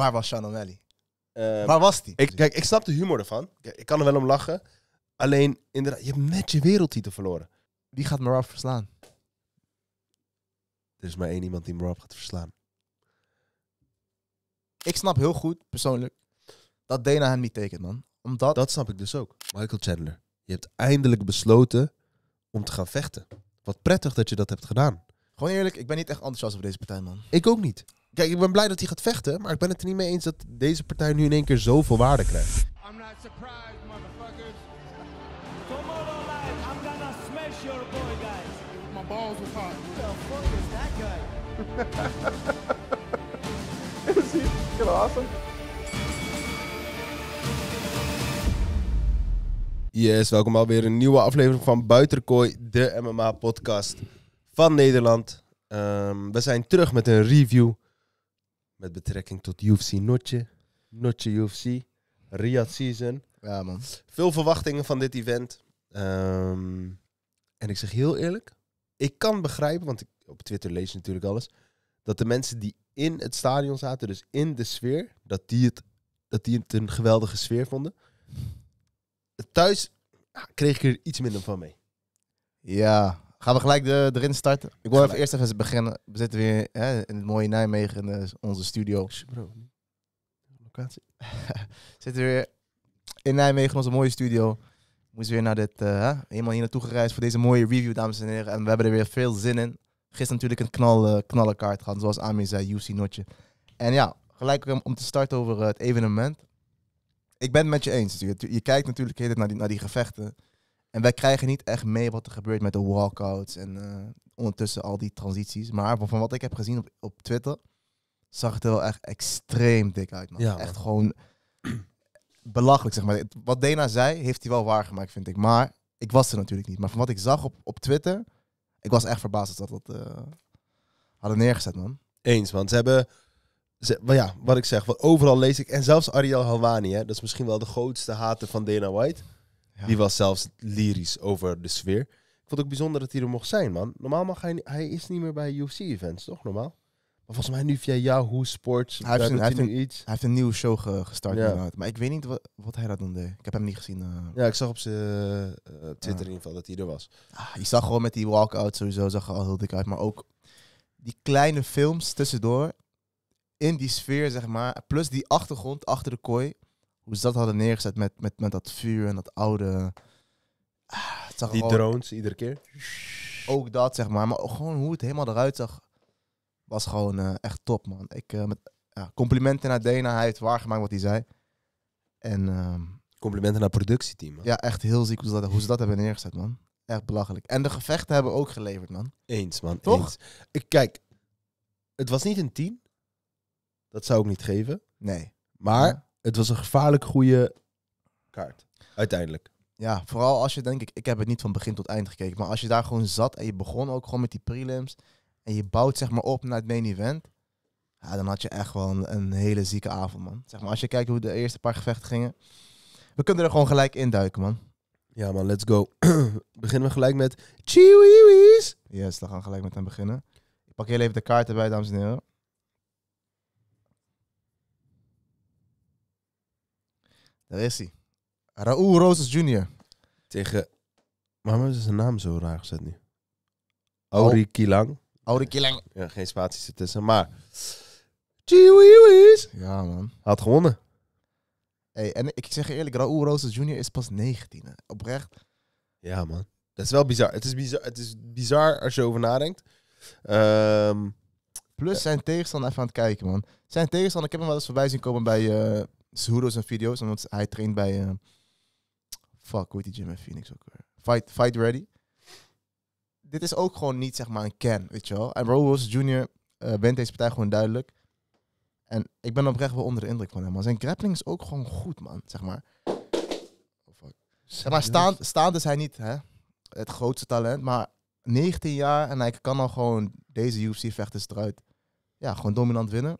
Waar was Sean O'Malley? Ehm, Waar was die? Ik, kijk, ik snap de humor ervan. Kijk, ik kan er wel om lachen. Alleen, inderdaad, je hebt net je wereldtitel verloren. Die gaat Marab verslaan. Er is maar één iemand die Marab gaat verslaan. Ik snap heel goed, persoonlijk, dat Dana hem niet tekent, man. Omdat... Dat snap ik dus ook. Michael Chandler, je hebt eindelijk besloten om te gaan vechten. Wat prettig dat je dat hebt gedaan. Gewoon eerlijk, ik ben niet echt enthousiast over deze partij, man. Ik ook niet. Kijk, ik ben blij dat hij gaat vechten, maar ik ben het er niet mee eens dat deze partij nu in één keer zoveel waarde krijgt. smash is is awesome? Yes, welkom alweer een nieuwe aflevering van Buitenkooi de MMA-podcast van Nederland. Ehm, we zijn terug met een review met betrekking tot UFC Notje. Notje UFC. Riyadh Season. Ja, man. Veel verwachtingen van dit event. Ehm, en ik zeg heel eerlijk. Ik kan begrijpen, want ik, op Twitter lees je natuurlijk alles. Dat de mensen die in het stadion zaten, dus in de sfeer, dat die het, dat die het een geweldige sfeer vonden. Thuis kreeg ik er iets minder van mee. Ja, Gaan we gelijk de, erin starten? Ik wil even eerst even beginnen. We zitten weer hè, in het mooie Nijmegen, in eh, onze studio. Bro, locatie. zitten weer in Nijmegen, onze mooie studio. Moest weer naar dit, uh, helemaal hier naartoe gereisd voor deze mooie review, dames en heren. En we hebben er weer veel zin in. Gisteren natuurlijk een knal, uh, knallenkaart gehad, zoals Ami zei, UC Notje. En ja, gelijk om, om te starten over het evenement. Ik ben het met je eens. Je, je kijkt natuurlijk naar die, naar die gevechten. En wij krijgen niet echt mee wat er gebeurt met de walkouts en eh, ondertussen al die transities. Maar van wat ik heb gezien op, op Twitter, zag het er wel echt extreem dik uit. Man. Ja, Echt gewoon belachelijk, zeg maar. Wat Dena zei, heeft hij wel waargemaakt, vind ik. Maar ik was er natuurlijk niet. Maar van wat ik zag op, op Twitter, ik was echt verbaasd dat dat uh, hadden neergezet, man. Eens, want ze hebben... maar ja, wat ik zeg, wat overal lees ik... En zelfs Ariel Helwani, dat is misschien wel de grootste hater van Dana White... Die was zelfs lyrisch over de sfeer. Ik vond het ook bijzonder dat hij er mocht zijn, man. Normaal mag hij, hij is niet meer bij UFC-events, toch? Normaal? Maar volgens mij nu via Yahoo Sports. Hij heeft, een, heeft iets. hij heeft een nieuwe show gestart. Maar ik weet niet wat, wat hij dat deed. Ik heb hem niet gezien. Eh. Ja, ik zag op zijn eh, eh, Twitter in ieder geval dat hij er was. Ah, je zag gewoon met die walk-out sowieso zag er al heel dik uit. Maar ook die kleine films tussendoor. In die sfeer, zeg maar. Plus die achtergrond achter de kooi hoe ze dat hadden neergezet met, met, met dat vuur en dat oude. Ah, Die drones iedere keer? Ook dat, zeg maar. Maar gewoon hoe het helemaal eruit zag, was gewoon eh, echt top, man. Ik, eh, met, ja, complimenten naar Dena, hij heeft waargemaakt wat hij zei. En, ehm, complimenten naar het productieteam, Ja, echt heel ziek hoe ze, dat, hoe ze dat hebben neergezet, man. Echt belachelijk. En de gevechten hebben ook geleverd, man. Eens, man. Toch? Ik, kijk, het was niet een 10. Dat zou ik niet geven. Nee. Maar het was een gevaarlijk goede kaart. Uiteindelijk. Ja, vooral als je denk ik, ik heb het niet van begin tot eind gekeken, maar als je daar gewoon zat en je begon ook gewoon met die prelims en je bouwt zeg maar op naar het main event, ja, dan had je echt wel een, hele zieke avond, man. Zeg maar als je kijkt hoe de eerste paar gevechten gingen, we kunnen er gewoon gelijk induiken, man. Ja, man, let's go. beginnen we gelijk met Chiwiwis. Yes, we gaan gelijk met hem beginnen. Ik pak heel even de kaarten bij dames en heren. Daar is hij. Raúl Roses Jr. Tegen. Waarom is zijn naam zo raar gezet nu? Oh. Auri Kilang. Auri Kilang. Ja, geen spaties ertussen, maar. Chiwiwis. Ja, man. Had gewonnen. Hey, en ik zeg je eerlijk, Raúl Roses Jr. is pas 19. Oprecht. Ja, man. Dat is wel bizar. Het is bizar, het is bizar als je over nadenkt. Ehm, Plus zijn tegenstander even aan het kijken, man. Zijn tegenstander, ik heb hem wel eens voorbij zien komen bij, uh, Zudos en video's, omdat hij traint bij... Uh, fuck, hoe heet die gym in Phoenix ook weer? Fight, fight Ready. Dit is ook gewoon niet, zeg maar, een ken, weet je wel. En Robles Junior Jr. Uh, eh, deze partij gewoon duidelijk. En ik ben oprecht wel onder de indruk van hem. Maar zijn grappling is ook gewoon goed, man, zeg maar. Oh, fuck. Zeg maar staand, staand is hij niet hè? het grootste talent, maar 19 jaar en hij kan al gewoon deze UFC-vechters eruit. Ja, gewoon dominant winnen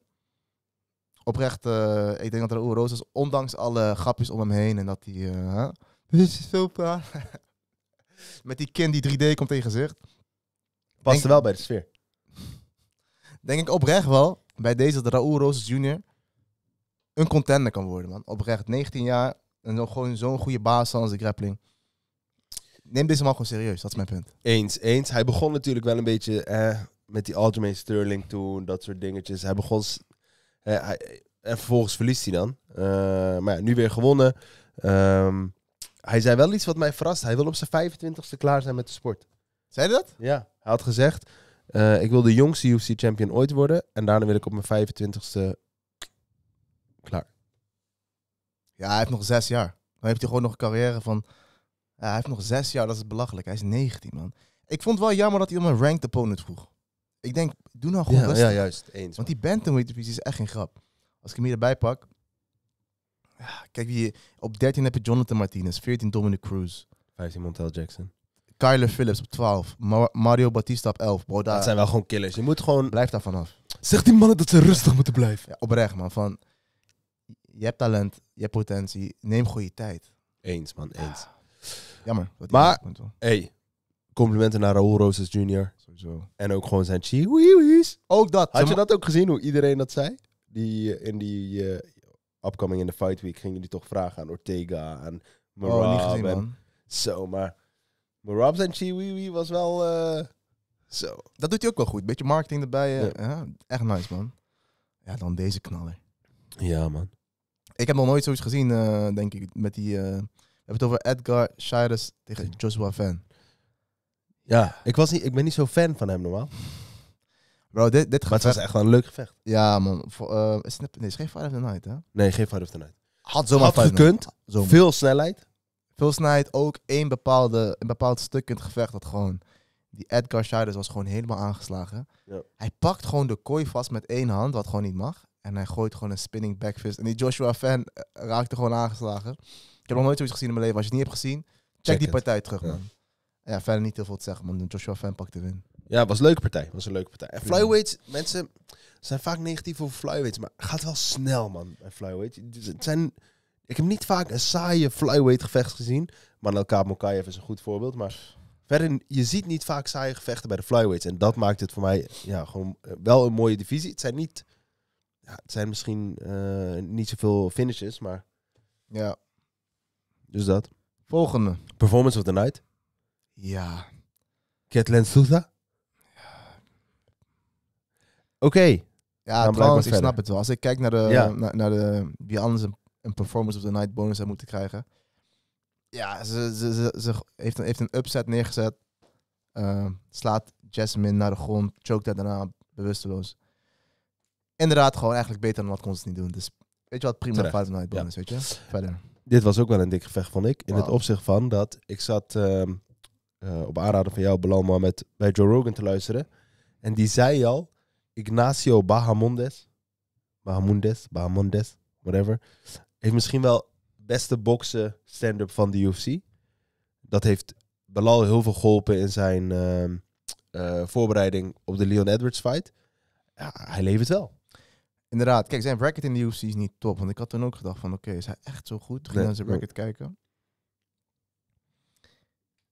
oprecht, eh, ik denk dat Raoul Rosas, ondanks alle grapjes om hem heen en dat hij. Eh, dit is zo met die kind die 3D komt tegen gezicht. Past er wel bij de sfeer. Denk ik oprecht wel bij deze dat Raoul Rosas Jr. een contender kan worden, man. Oprecht, 19 jaar en gewoon zo'n goede baas als ik grappling neem deze man gewoon serieus. Dat is mijn punt. Eens, eens. Hij begon natuurlijk wel een beetje eh, met die Algemeen Sterling toen, dat soort dingetjes. Hij begon eh, hij, en vervolgens verliest hij dan. Eh, maar ja, nu weer gewonnen. Ehm, hij zei wel iets wat mij verrast. Hij wil op zijn 25ste klaar zijn met de sport. Zei dat? Ja. Hij had gezegd, eh, ik wil de jongste UFC-champion ooit worden. En daarna wil ik op mijn 25ste klaar. Ja, hij heeft nog zes jaar. Dan heeft hij gewoon nog een carrière van... Ja, hij heeft nog zes jaar, dat is belachelijk. Hij is 19, man. Ik vond het wel jammer dat hij om een ranked opponent vroeg ik denk, doe nou gewoon rustig. Ja, juist. Eens, Want die weet je is echt geen grap. Als ik hem hierbij pak. Kijk, wie, op 13 heb je Jonathan Martinez. 14 Dominic Cruz. 15 Montel Jackson. Kyler Phillips op 12. Mario Batista op 11. Bro, Dat zijn wel gewoon killers. Je moet gewoon... Blijf daar vanaf. Zeg die mannen dat ze rustig moeten blijven. Ja, oprecht, man. Van, je hebt talent, je hebt potentie. Neem goede tijd. Eens, man. Eens. Jammer. Maar, hey, complimenten naar Raul Roses Jr. En ook gewoon zijn chiwi's. Ook dat. Had je dat ook gezien, hoe iedereen dat zei? Die eh, in die uh, upcoming in de Fight Week gingen die toch vragen aan Ortega, en oh, Marab. niet gezien, en man. Zo, maar Marab zijn chihuihui was wel... Eh, zo. Dat doet hij ook wel goed. Beetje marketing erbij. ja. echt nice, man. Ja, dan deze knaller. Ja, man. Ik heb nog nooit zoiets gezien, denk ik, met die... we hebben het over Edgar shires tegen Joshua Van. Ja. Ik, was niet, ik ben niet zo fan van hem normaal. Bro, dit, dit Maar het was echt wel een leuk gevecht. Ja, man. Eh, het, nee, is geen Fight of the Night, hè? Nee, geen Fight of the Night. Had zomaar gekund. Veel snelheid. Veel snelheid, ook één bepaalde, een bepaald stuk in het gevecht dat gewoon... Die Edgar Shides was gewoon helemaal aangeslagen. Hij pakt gewoon de kooi vast met één hand, wat gewoon niet mag. En hij gooit gewoon een spinning backfist. En die Joshua Fan eh, raakte gewoon aangeslagen. Ik heb nog nooit zoiets gezien in mijn leven. Als je het niet hebt gezien, check, die partij terug, man ja, verder niet heel veel te zeggen, man. Joshua Fan pakte win. Ja, was een leuke partij. Was een leuke partij. En flyweights, mensen zijn vaak negatief over flyweights, maar gaat wel snel, man, bij flyweights. Het zijn, ik heb niet vaak een saaie flyweight gevecht gezien. maar Manel Kamokayev is een goed voorbeeld, maar verder, je ziet niet vaak saaie gevechten bij de flyweights. En dat maakt het voor mij ja, gewoon eh, wel een mooie divisie. Het zijn niet, ja, het zijn misschien eh, niet zoveel finishes, maar... Ja. Dus dat. Volgende. Performance of the night. Ja. Ketlen Souza? Oké. Ja, trouwens, ik snap het wel. Als ik kijk naar de, naar, de wie anders een, performance of the night bonus zou moeten krijgen. Ja, ze, ze, ze, heeft, een, heeft een upset neergezet. Ehm, slaat Jasmine naar de grond, choke daar daarna bewusteloos. Inderdaad, gewoon eigenlijk beter dan wat kon ze niet doen. Dus weet je wat, prima Terecht. Night Bonus, weet je. Verder. Dit was ook wel een dik gevecht, vond ik. In het opzicht van dat ik zat... Ehm, eh, op aanraden van jou, Beloma, met, bij Joe Rogan te luisteren. En die zei al, Ignacio Bahamondes, Bahamondes, Bahamondes, whatever, heeft misschien wel beste boxen stand-up van de UFC. Dat heeft Belal heel veel geholpen in zijn ehm, eh, voorbereiding op de Leon Edwards fight. hij levert wel. Inderdaad, kijk, zijn bracket in de UFC is niet top. Want ik had toen ook gedacht van, oké, is hij echt zo goed? Ging nee, naar zijn bracket kijken.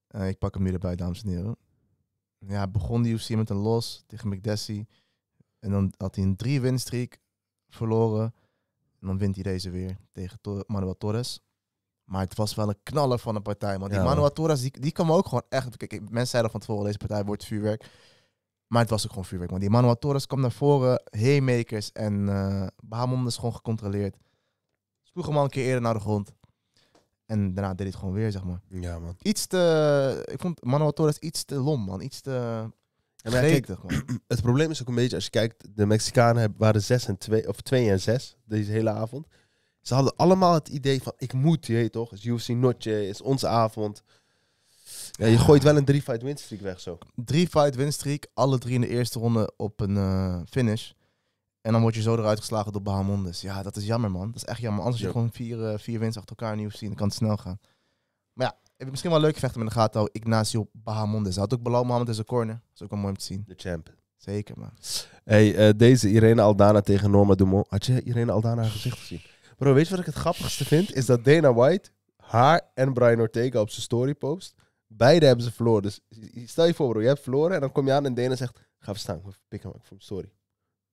Eh, ik pak hem weer erbij, dames en heren. Ja, begon die UFC met een los tegen McDessie. En dan had hij een drie winstreek verloren. En dan wint hij deze weer tegen Manuel Torres. Maar het was wel een knaller van een partij. Want die Manuel Torres, die, die kwam ook gewoon echt... Kijk, mensen zeiden van tevoren, deze partij wordt vuurwerk. Maar het was ook gewoon vuurwerk. Want die Manuel Torres kwam naar voren, haymakers. En uh, is gewoon gecontroleerd. Spoeg hem al een keer eerder naar de grond. En daarna deed het gewoon weer, zeg maar. Ja, man. Iets te... Ik vond Manuel Torres iets te lom, man. Iets te... Ja, kijk, man. het probleem is ook een beetje, als je kijkt, de Mexicanen waren 6 en 2, of 2 en 6 deze hele avond. Ze hadden allemaal het idee van, ik moet, je weet toch, is dus UFC notje, is onze avond. Ja, je gooit wel een drie-fight winstreak weg zo. Drie-fight winstreak, alle drie in de eerste ronde op een eh, finish. En dan word je zo eruit geslagen door Bahamondes. Ja, dat is jammer, man. Dat is echt jammer. Anders je gewoon vier, eh, vier wins achter elkaar nieuws zien, dan kan het snel gaan. Maar ja, heb misschien wel leuke vechten met de gato Ignacio Bahamondes. Hij had ook Belal Mohammed in zijn corner. Dat is ook wel mooi om te zien. De champ. Zeker, man. hey, eh, deze Irene Aldana tegen Norma Dumont. Had je Irene Aldana haar gezicht gezien? Bro, weet je wat ik het grappigste vind? Is dat Dana White haar en Brian Ortega op zijn story post. Beide hebben ze verloren. Dus stel je voor, bro, je hebt verloren en dan kom je aan en Dana zegt: Ga verstaan, pik hem, sorry.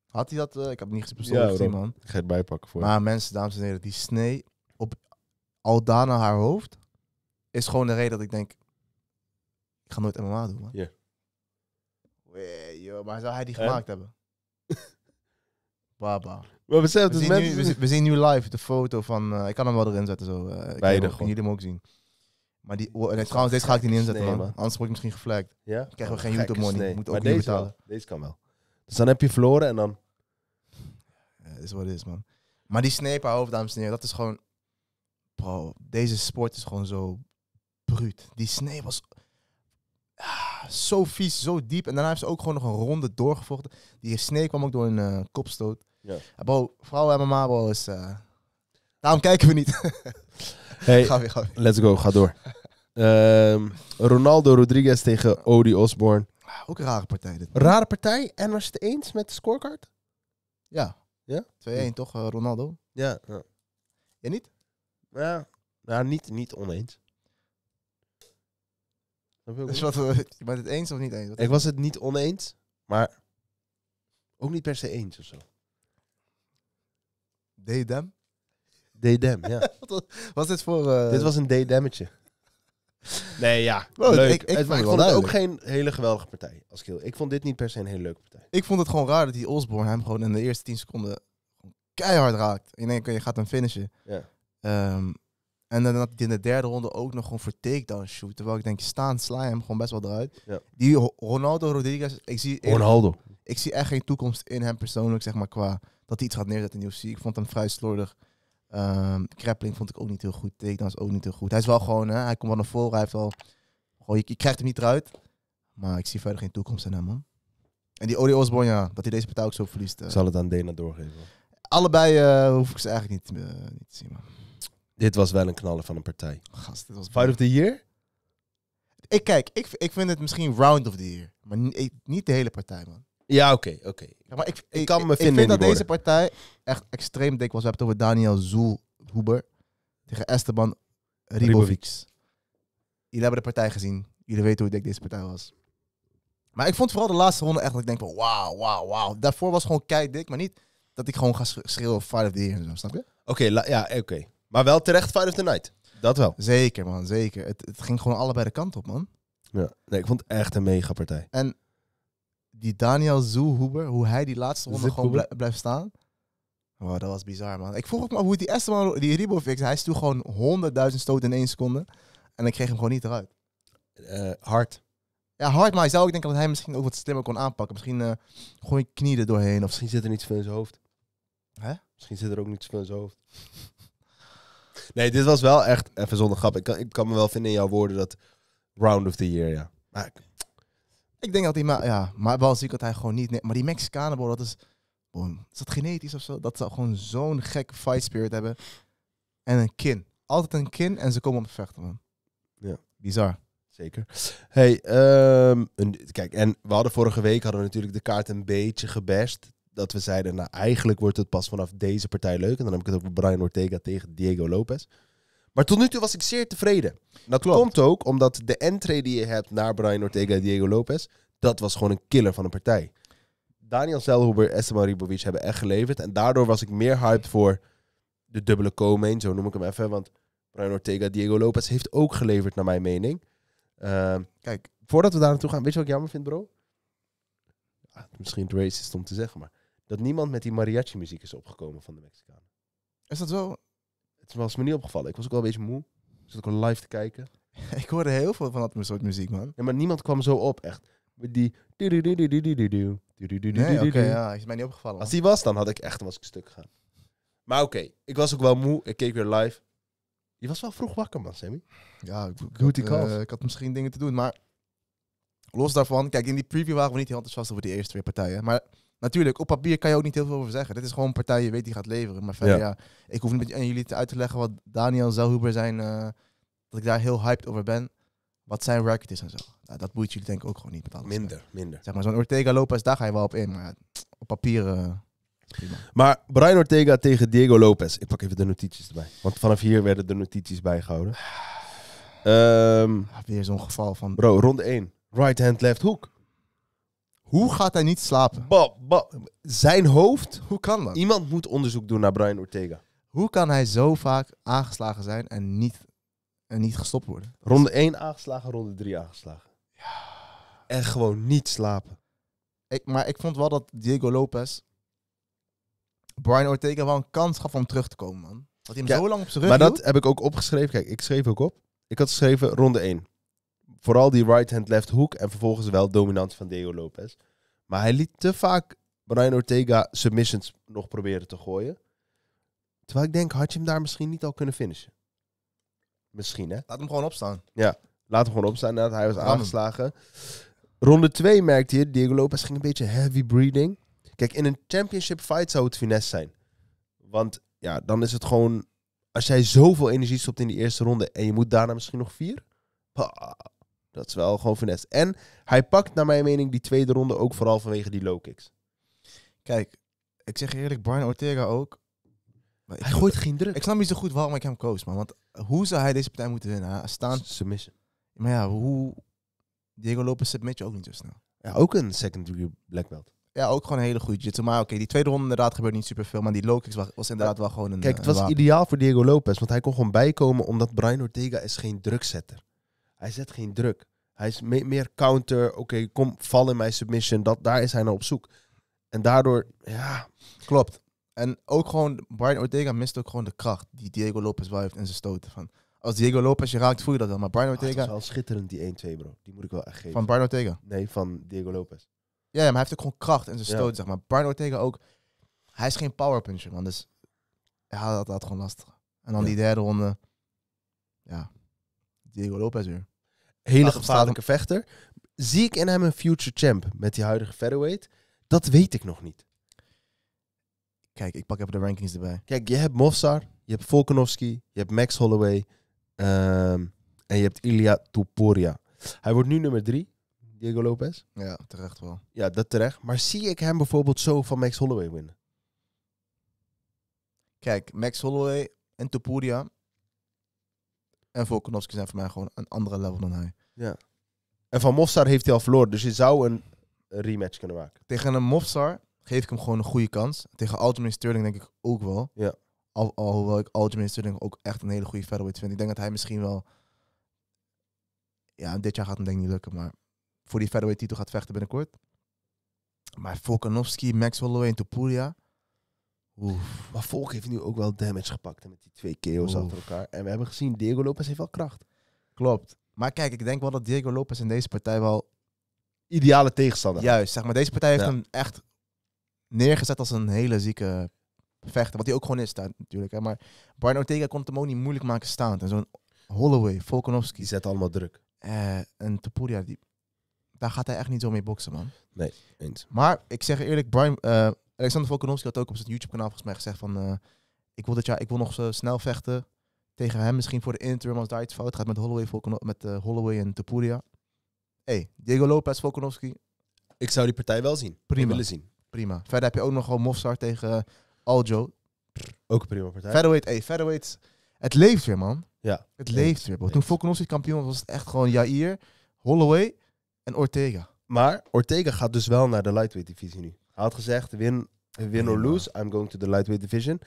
Had hij dat? Eh, ik heb niet gezien ja, gezien, man. Ik ga het bijpakken voor Maar mensen, dames en heren, die snee op Aldana haar hoofd is gewoon de reden dat ik denk, ik ga nooit MMA doen, man. Ja. Yeah. joh, maar zou hij die gemaakt hebben? Baba. Maar we, dus zien nu, we, zien, live de foto van... Uh, ik kan hem wel erin zetten zo. Uh, ik Beide gewoon. jullie hem ook zien. Maar die, oh, trouwens, deze ga ik niet inzetten, man. Anders word ik misschien geflagd. Ja? Dan krijgen we geen YouTube money. Moet ook niet betalen. Deze kan wel. Dus dan heb je verloren en dan... is wat het is, man. Maar die sneeper over, dames en heren, dat is gewoon... Bro, deze sport is gewoon zo bruut. Die snee was ah, zo vies, zo diep. En daarna heeft ze ook gewoon nog een ronde doorgevochten. Die snee kwam ook door een eh, kopstoot. Ja. Bro, vrouw MMA, bro, is... Uh, daarom kijken we niet. hey, let's go, ga door. Ehm, Ronaldo Rodriguez tegen Odie Osborne. Ook een rare partij dit. Rare partij. En was je het eens met de scorecard? Ja. Ja? 2-1 toch, eh, Ronaldo? Ja. ja. niet? Ja, ja niet, niet oneens. Dat dus wat, eh, je bent het eens of niet eens? Ik was het niet oneens, maar ook niet per se eens of zo. dem? Day Dam, ja. Wat was dit voor... Eh, dit was een dammetje. Nee, ja. leuk. Ik, ik, vond, ik vond het ook geen hele geweldige partij. Als ik, heel, ik vond dit niet per se een hele leuke partij. Ik vond het gewoon raar dat die Osborne hem gewoon in de eerste 10 seconden keihard raakt. In denk, je gaat hem finishen. Ja. Ehm, en dan had hij in de derde ronde ook nog gewoon voor takedown shoot. Terwijl ik denk, staan, sla hem gewoon best wel eruit. Die Ronaldo Rodriguez, ik zie, Ik, ik zie echt geen toekomst in hem persoonlijk, zeg maar, qua dat hij iets gaat neerzetten in de UFC. Ik vond hem vrij slordig. Um, ehm, Krepling vond ik ook niet heel goed. is ook niet heel goed. Hij is wel gewoon, hè, hij komt wel naar voren. Hij heeft wel, gewoon, je, je, krijgt hem niet eruit. Maar ik zie verder geen toekomst in hem, man. En die Odi Osborne, ja, dat hij deze partij ook zo verliest. Eh. Zal het aan Dana doorgeven? Allebei eh, hoef ik ze eigenlijk niet, eh, niet te zien, man. Dit was wel een knaller van een partij. Gast, dit was... Fight of the Year? Ik kijk, ik, ik vind het misschien Round of the Year. Maar niet de hele partij, man. Ja, oké, oké. maar ik, ik, kan me vind dat deze partij echt extreem dik was. We hebben het over Daniel Huber tegen Esteban Ribovic. Jullie hebben de partij gezien. Jullie weten hoe dik deze partij was. Maar ik vond vooral de laatste ronde echt dat ik denk van wauw, wauw, wauw. Daarvoor was gewoon kei dik, maar niet dat ik gewoon ga schreeuwen Fight of the Year en zo, snap je? Oké, ja, oké. Maar wel terecht Fight of the Night. Dat wel. Zeker man, zeker. Het, het ging gewoon allebei de kant op man. Ja. Nee, ik vond het echt een mega partij. En die Daniel Zoehoeber, hoe hij die laatste ronde gewoon blijft staan. Wow, oh, dat was bizar, man. Ik vroeg ook maar hoe die Esteban, die Ribofix, hij sloeg gewoon 100.000 stoten in één seconde. En ik kreeg hem gewoon niet eruit. Uh, hard. Ja, hard, maar zou ik denken dat hij misschien ook wat slimmer kon aanpakken. Misschien uh, gooi je knieën er doorheen. Of... Misschien zit er niets van in zijn hoofd. Hè? Misschien zit er ook niets van in zijn hoofd. nee, dit was wel echt, even zonder grap. Ik kan, ik kan me wel vinden in jouw woorden dat round of the year, ja. Ik denk dat die, maar ja, maar wel zie ik dat hij gewoon niet. Maar die Mexicanen, dat is. Boom, is dat genetisch of zo? Dat ze gewoon zo'n gek fight spirit hebben. En een kin. Altijd een kin en ze komen om te vechten, man. Ja. Bizar. Zeker. Hey, ehm, een, kijk, en we hadden vorige week hadden we natuurlijk de kaart een beetje gebest. Dat we zeiden, nou eigenlijk wordt het pas vanaf deze partij leuk. En dan heb ik het over Brian Ortega tegen Diego Lopez. Maar tot nu toe was ik zeer tevreden. Dat Klopt. komt ook omdat de entree die je hebt naar Brian Ortega Diego Lopez, dat was gewoon een killer van een partij. Daniel Zelhuber, Esteban Ribovic hebben echt geleverd. En daardoor was ik meer hyped voor de dubbele co-main, zo noem ik hem even. Want Brian Ortega Diego Lopez heeft ook geleverd naar mijn mening. Ehm, kijk, voordat we daar naartoe gaan, weet je wat ik jammer vind, bro? Ah, misschien racist om te zeggen, maar dat niemand met die mariachi muziek is opgekomen van de Mexicaan. Is dat wel het was me niet opgevallen. Ik was ook wel een beetje moe. Ik al live te kijken. ik hoorde heel veel van dat soort muziek, man. Ja, maar niemand kwam zo op, echt. Met die... Nee, oké, okay, ja. Is mij niet opgevallen. Als die was, dan had ik echt was ik stuk gaan. Maar oké, ik was ook wel moe. Ik keek weer live. Je was wel vroeg wakker, man, Sammy. Ja, ik, ik, had, eh, ik had misschien dingen te doen, maar los daarvan, kijk, in die preview waren we niet heel enthousiast over die eerste twee partijen. Maar Natuurlijk, op papier kan je ook niet heel veel over zeggen. Dit is gewoon een partij, je weet die gaat leveren. Maar verder, ja. ik hoef niet aan jullie te uit te leggen wat Daniel Zelhuber zijn. Eh, dat ik daar heel hyped over ben. Wat zijn record is en zo. Nou, dat boeit jullie denk ik ook gewoon niet met Minder, minder. Zeg maar, zo'n Ortega Lopez, daar ga je wel op in. Maar op papier. Eh, prima. maar Brian Ortega tegen Diego Lopez. Ik pak even de notities erbij. Want vanaf hier werden de notities bijgehouden. Ah. Ehm, Weer zo'n geval van. Bro, ronde 1. Right hand, left hoek. Hoe gaat hij niet slapen? Ba, ba, zijn hoofd. Hoe kan dat? Iemand moet onderzoek doen naar Brian Ortega. Hoe kan hij zo vaak aangeslagen zijn en niet, en niet gestopt worden? Ronde 1 aangeslagen, ronde 3 aangeslagen. Ja. En gewoon niet slapen. Ik, maar ik vond wel dat Diego Lopez Brian Ortega wel een kans gaf om terug te komen, man. Dat hij hem zo lang op zijn rug Maar dat heb ik ook opgeschreven. Kijk, ik schreef ook op. Ik had geschreven ronde 1. Vooral die right-hand left hoek en vervolgens wel dominant van Diego Lopez. Maar hij liet te vaak Brian Ortega submissions nog proberen te gooien. Terwijl ik denk, had je hem daar misschien niet al kunnen finishen? Misschien, hè? Laat hem gewoon opstaan. Ja, laat hem gewoon opstaan nadat hij was aangeslagen. Ronde 2 merkte je, Diego Lopez ging een beetje heavy breathing. Kijk, in een championship fight zou het finesse zijn. Want ja, dan is het gewoon... Als jij zoveel energie stopt in die eerste ronde en je moet daarna misschien nog vier... Dat is wel gewoon finesse. En hij pakt naar mijn mening die tweede ronde ook vooral vanwege die low kicks. Kijk, ik zeg eerlijk, Brian Ortega ook. Maar hij gooit geen druk. Ik snap niet zo goed waarom ik hem koos, man. Want hoe zou hij deze partij moeten winnen? Hij staat... Submission. Maar ja, hoe... Diego Lopez submit je ook niet zo snel. Ja, ook een secondary black belt. Ja, ook gewoon een hele goed. jitsu. Maar oké, die tweede ronde inderdaad gebeurt niet superveel. Maar die low kicks was, inderdaad wel gewoon een Kijk, het was ideaal voor Diego Lopez. Want hij kon gewoon bijkomen omdat Brian Ortega is geen drukzetter. Hij zet geen druk. Hij is meer counter. Oké, kom, val in mijn submission. Dat, daar is hij naar op zoek. En daardoor, ja, klopt. En ook gewoon, Brian Ortega mist ook gewoon de kracht die Diego Lopez wel heeft in zijn stoten. Van, als Diego Lopez je raakt, voel je dat dan. Maar Brian ah, Ortega... dat is wel schitterend, die 1-2, bro. Die moet ik wel echt geven. Van Brian Ortega? Nee, van Diego Lopez. Ja, maar hij heeft ook gewoon kracht in zijn stoten, zeg maar. Brian Ortega ook... Hij is geen powerpuncher, man. Dus ja, dat gewoon lastig. En dan die derde ronde... Ja, Diego Lopez weer. Hele gevaarlijke vechter. Zie ik in hem een future champ met die huidige featherweight? Dat weet ik nog niet. Kijk, ik pak even de rankings erbij. Kijk, je hebt Mofsar, je hebt Volkanovski, je hebt Max Holloway ehm, en je hebt Ilia Tuporia. Hij wordt nu nummer drie, Diego Lopez. Ja, terecht wel. Ja, dat terecht. Maar zie ik hem bijvoorbeeld zo van Max Holloway winnen? Kijk, Max Holloway en Tuporia en Volkanovski zijn voor mij gewoon een andere level dan hij. Ja. En van Mofstar heeft hij al verloren, dus je zou een rematch kunnen maken. Tegen een Mofstar. geef ik hem gewoon een goede kans. Tegen Aljamain Sterling denk ik ook wel. Ja. Al, alhoewel ik Aljamain Sterling ook echt een hele goede featherweight vind. Ik denk dat hij misschien wel... Ja, dit jaar gaat hem denk ik niet lukken, maar... Voor die featherweight titel gaat vechten binnenkort. Maar Volkanovski, Max Holloway en Topuria... Oef. Maar Volk heeft nu ook wel damage gepakt met die twee KO's achter elkaar. En we hebben gezien, Diego Lopez heeft wel kracht. Klopt. Maar kijk, ik denk wel dat Diego Lopez in deze partij wel... Ideale tegenstander. Juist, zeg maar. Deze partij heeft hem echt neergezet als een hele zieke vechter. Wat hij ook gewoon is daar natuurlijk. Hè. Maar Brian Ortega kon hem ook niet moeilijk maken staand. En zo'n Holloway, Volkanovski. Die zet allemaal druk. Eh, en Topuria, die, daar gaat hij echt niet zo mee boksen, man. Nee, eens. Maar ik zeg eerlijk, Brian, eh, Alexander Volkanovski had ook op zijn YouTube-kanaal volgens mij gezegd van... Eh, ik, wil dit jaar, ik wil nog zo snel vechten tegen hem. Misschien voor de interim als daar iets fout gaat met Holloway, Volkanovski met, uh, Holloway en Tapuria. hey, Diego Lopez, Volkanovski. Ik zou die partij wel zien. Prima. willen zien. Prima. Verder heb je ook nog gewoon Mofsar tegen eh, Aljo. Ook een prima partij. Featherweight, hey, featherweight. Het leeft weer, man. Ja. Het leeft weer. Toen Volkanovski kampioen was, was het echt gewoon Jair, Holloway en Ortega. Maar Ortega gaat dus wel naar de lightweight divisie nu. Hij had gezegd, win, win or lose, I'm going to the lightweight division.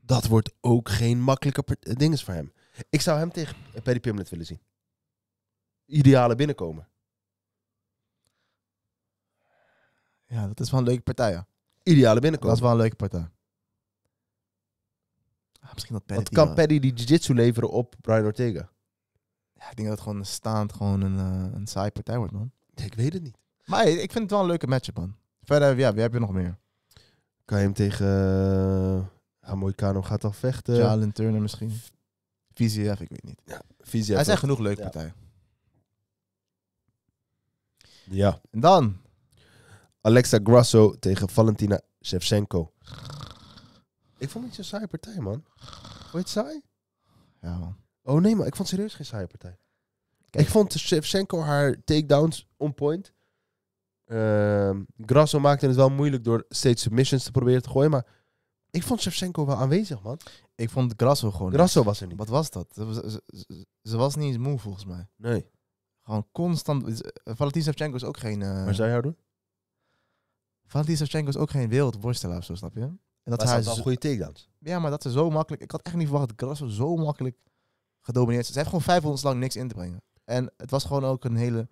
Dat wordt ook geen makkelijke eh, ding voor hem. Ik zou hem tegen Paddy Pimlet willen zien. Ideale binnenkomen. Ja, dat is wel een leuke partij, ja. Ideale binnenkomen. Dat is wel een leuke partij. Ah, misschien dat Paddy... kan Paddy die jiu-jitsu leveren op Brian Ortega? Ja, ik denk dat het gewoon staand gewoon een, eh, een saaie partij wordt, man. Ik weet het niet. Maar ik vind het wel een leuke matchup, man. Verder, ja, wie heb je nog meer? Kan je hem tegen uh, eh, Hamoikano gaat al vechten? Jalen Turner misschien. Viziev, ik weet niet. Ja, Viziev. Hij zijn genoeg leuke ja. partijen. Ja. En dan? Alexa Grasso tegen Valentina Shevchenko. Ik vond het een saaie partij, man. hoe je het saai? Ja, man. Oh nee, maar ik vond serieus geen saaie partij. Ik vond Shevchenko haar takedowns on point. Ehm, Grasso maakte het wel moeilijk door steeds submissions te proberen te gooien. Maar ik vond Shevchenko wel aanwezig, man. Ik vond Grasso gewoon. Grasso was er niet. Wat was dat? Ze, was niet eens moe volgens mij. Nee. Gewoon constant. Eh, Valentin Shevchenko is ook geen. Uh... Eh, maar zij haar doen? Valentin Shevchenko is ook geen wereldworstelaar of zo, snap je? En dat maar is wel goede takedowns. Ja, maar dat ze zo makkelijk. Ik had echt niet verwacht dat Grasso zo makkelijk gedomineerd is. Ze heeft gewoon vijf rondes lang niks in te brengen. En het was gewoon ook een hele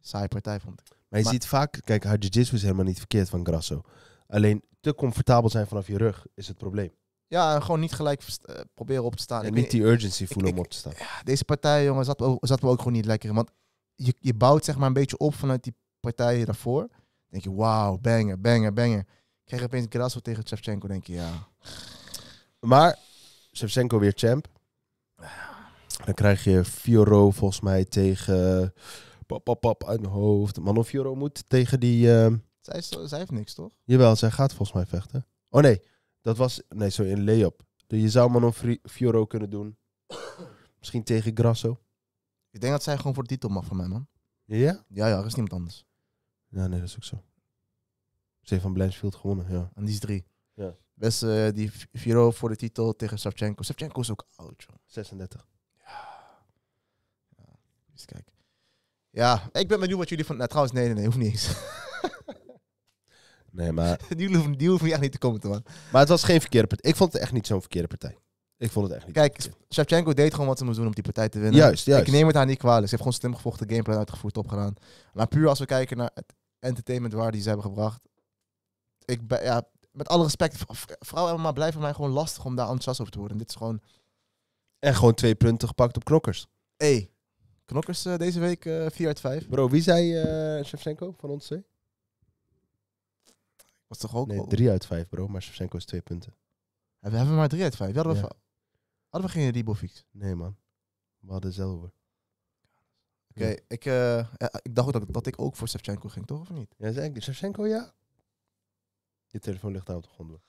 saaie partij, vond ik. Maar je ziet vaak, kijk, haar jiu-jitsu is helemaal niet verkeerd van Grasso. Alleen te comfortabel zijn vanaf je rug is het probleem. Ja, gewoon niet gelijk eh, proberen op te staan. En ik niet die urgency voelen om op te staan. Ja, deze partij, jongen, zat, we zat ook gewoon niet lekker in. Want je, je bouwt zeg maar een beetje op vanuit die partijen daarvoor. Dan denk je, wauw, banger, banger, banger. Krijg je opeens Grasso tegen Shevchenko, denk je, ja. Maar, Shevchenko weer champ. Dan krijg je Fioro volgens mij tegen pap, pap, pap uit mijn hoofd. Juro moet tegen die... Ehm, zij, zij, heeft niks, toch? Jawel, zij gaat volgens mij vechten. Oh nee, dat was... Nee, sorry, in lay-up. Dus je zou Manofioro kunnen doen. Misschien tegen Grasso. Ik denk dat zij gewoon voor de titel mag van mij, man. Ja? Ja, ja, er is niemand anders. Ja, nee, dat is ook zo. Ze heeft van Blanchfield gewonnen, ja. En die is drie. Ja. Best eh, die Viro voor de titel tegen Savchenko. Savchenko is ook oud, joh. 36. Ja. ja. Eens kijken. Ja, ik ben benieuwd wat jullie van. Nou, trouwens, nee, nee, nee, hoeft niet eens. Nee, maar... Die hoeven, die hoeven echt niet te komen, man. Maar het was geen verkeerde partij. Ik vond het echt niet zo'n verkeerde partij. Ik vond het echt niet. Kijk, Shevchenko deed gewoon wat ze moest doen om die partij te winnen. Juist, juist. Ik neem het haar niet kwalijk. Ze heeft gewoon slim gevochten, gameplan uitgevoerd, opgedaan. Maar puur als we kijken naar het entertainment waar die ze hebben gebracht. Ik ben, ja, met alle respect, vrouwen maar voor mij gewoon lastig om daar enthousiast over te worden. En dit is gewoon... En gewoon twee punten gepakt op knokkers. Hé, hey, Knokkers uh, deze week uh, eh, 4 uit 5. Bro, wie zei uh, Shevchenko van ons twee? Was toch ook? Nee, 3 uit 5 bro, maar Shevchenko is 2 punten. En we hebben maar 3 uit 5. Hadden, ja. hadden we geen Ribofix? Nee man, we hadden zilver. Oké, okay, ja. ik, ja, ik dacht ook dat, dat, ik ook voor Shevchenko ging, toch of niet? Ja, Shevchenko ja. Je telefoon ligt daar op de grond.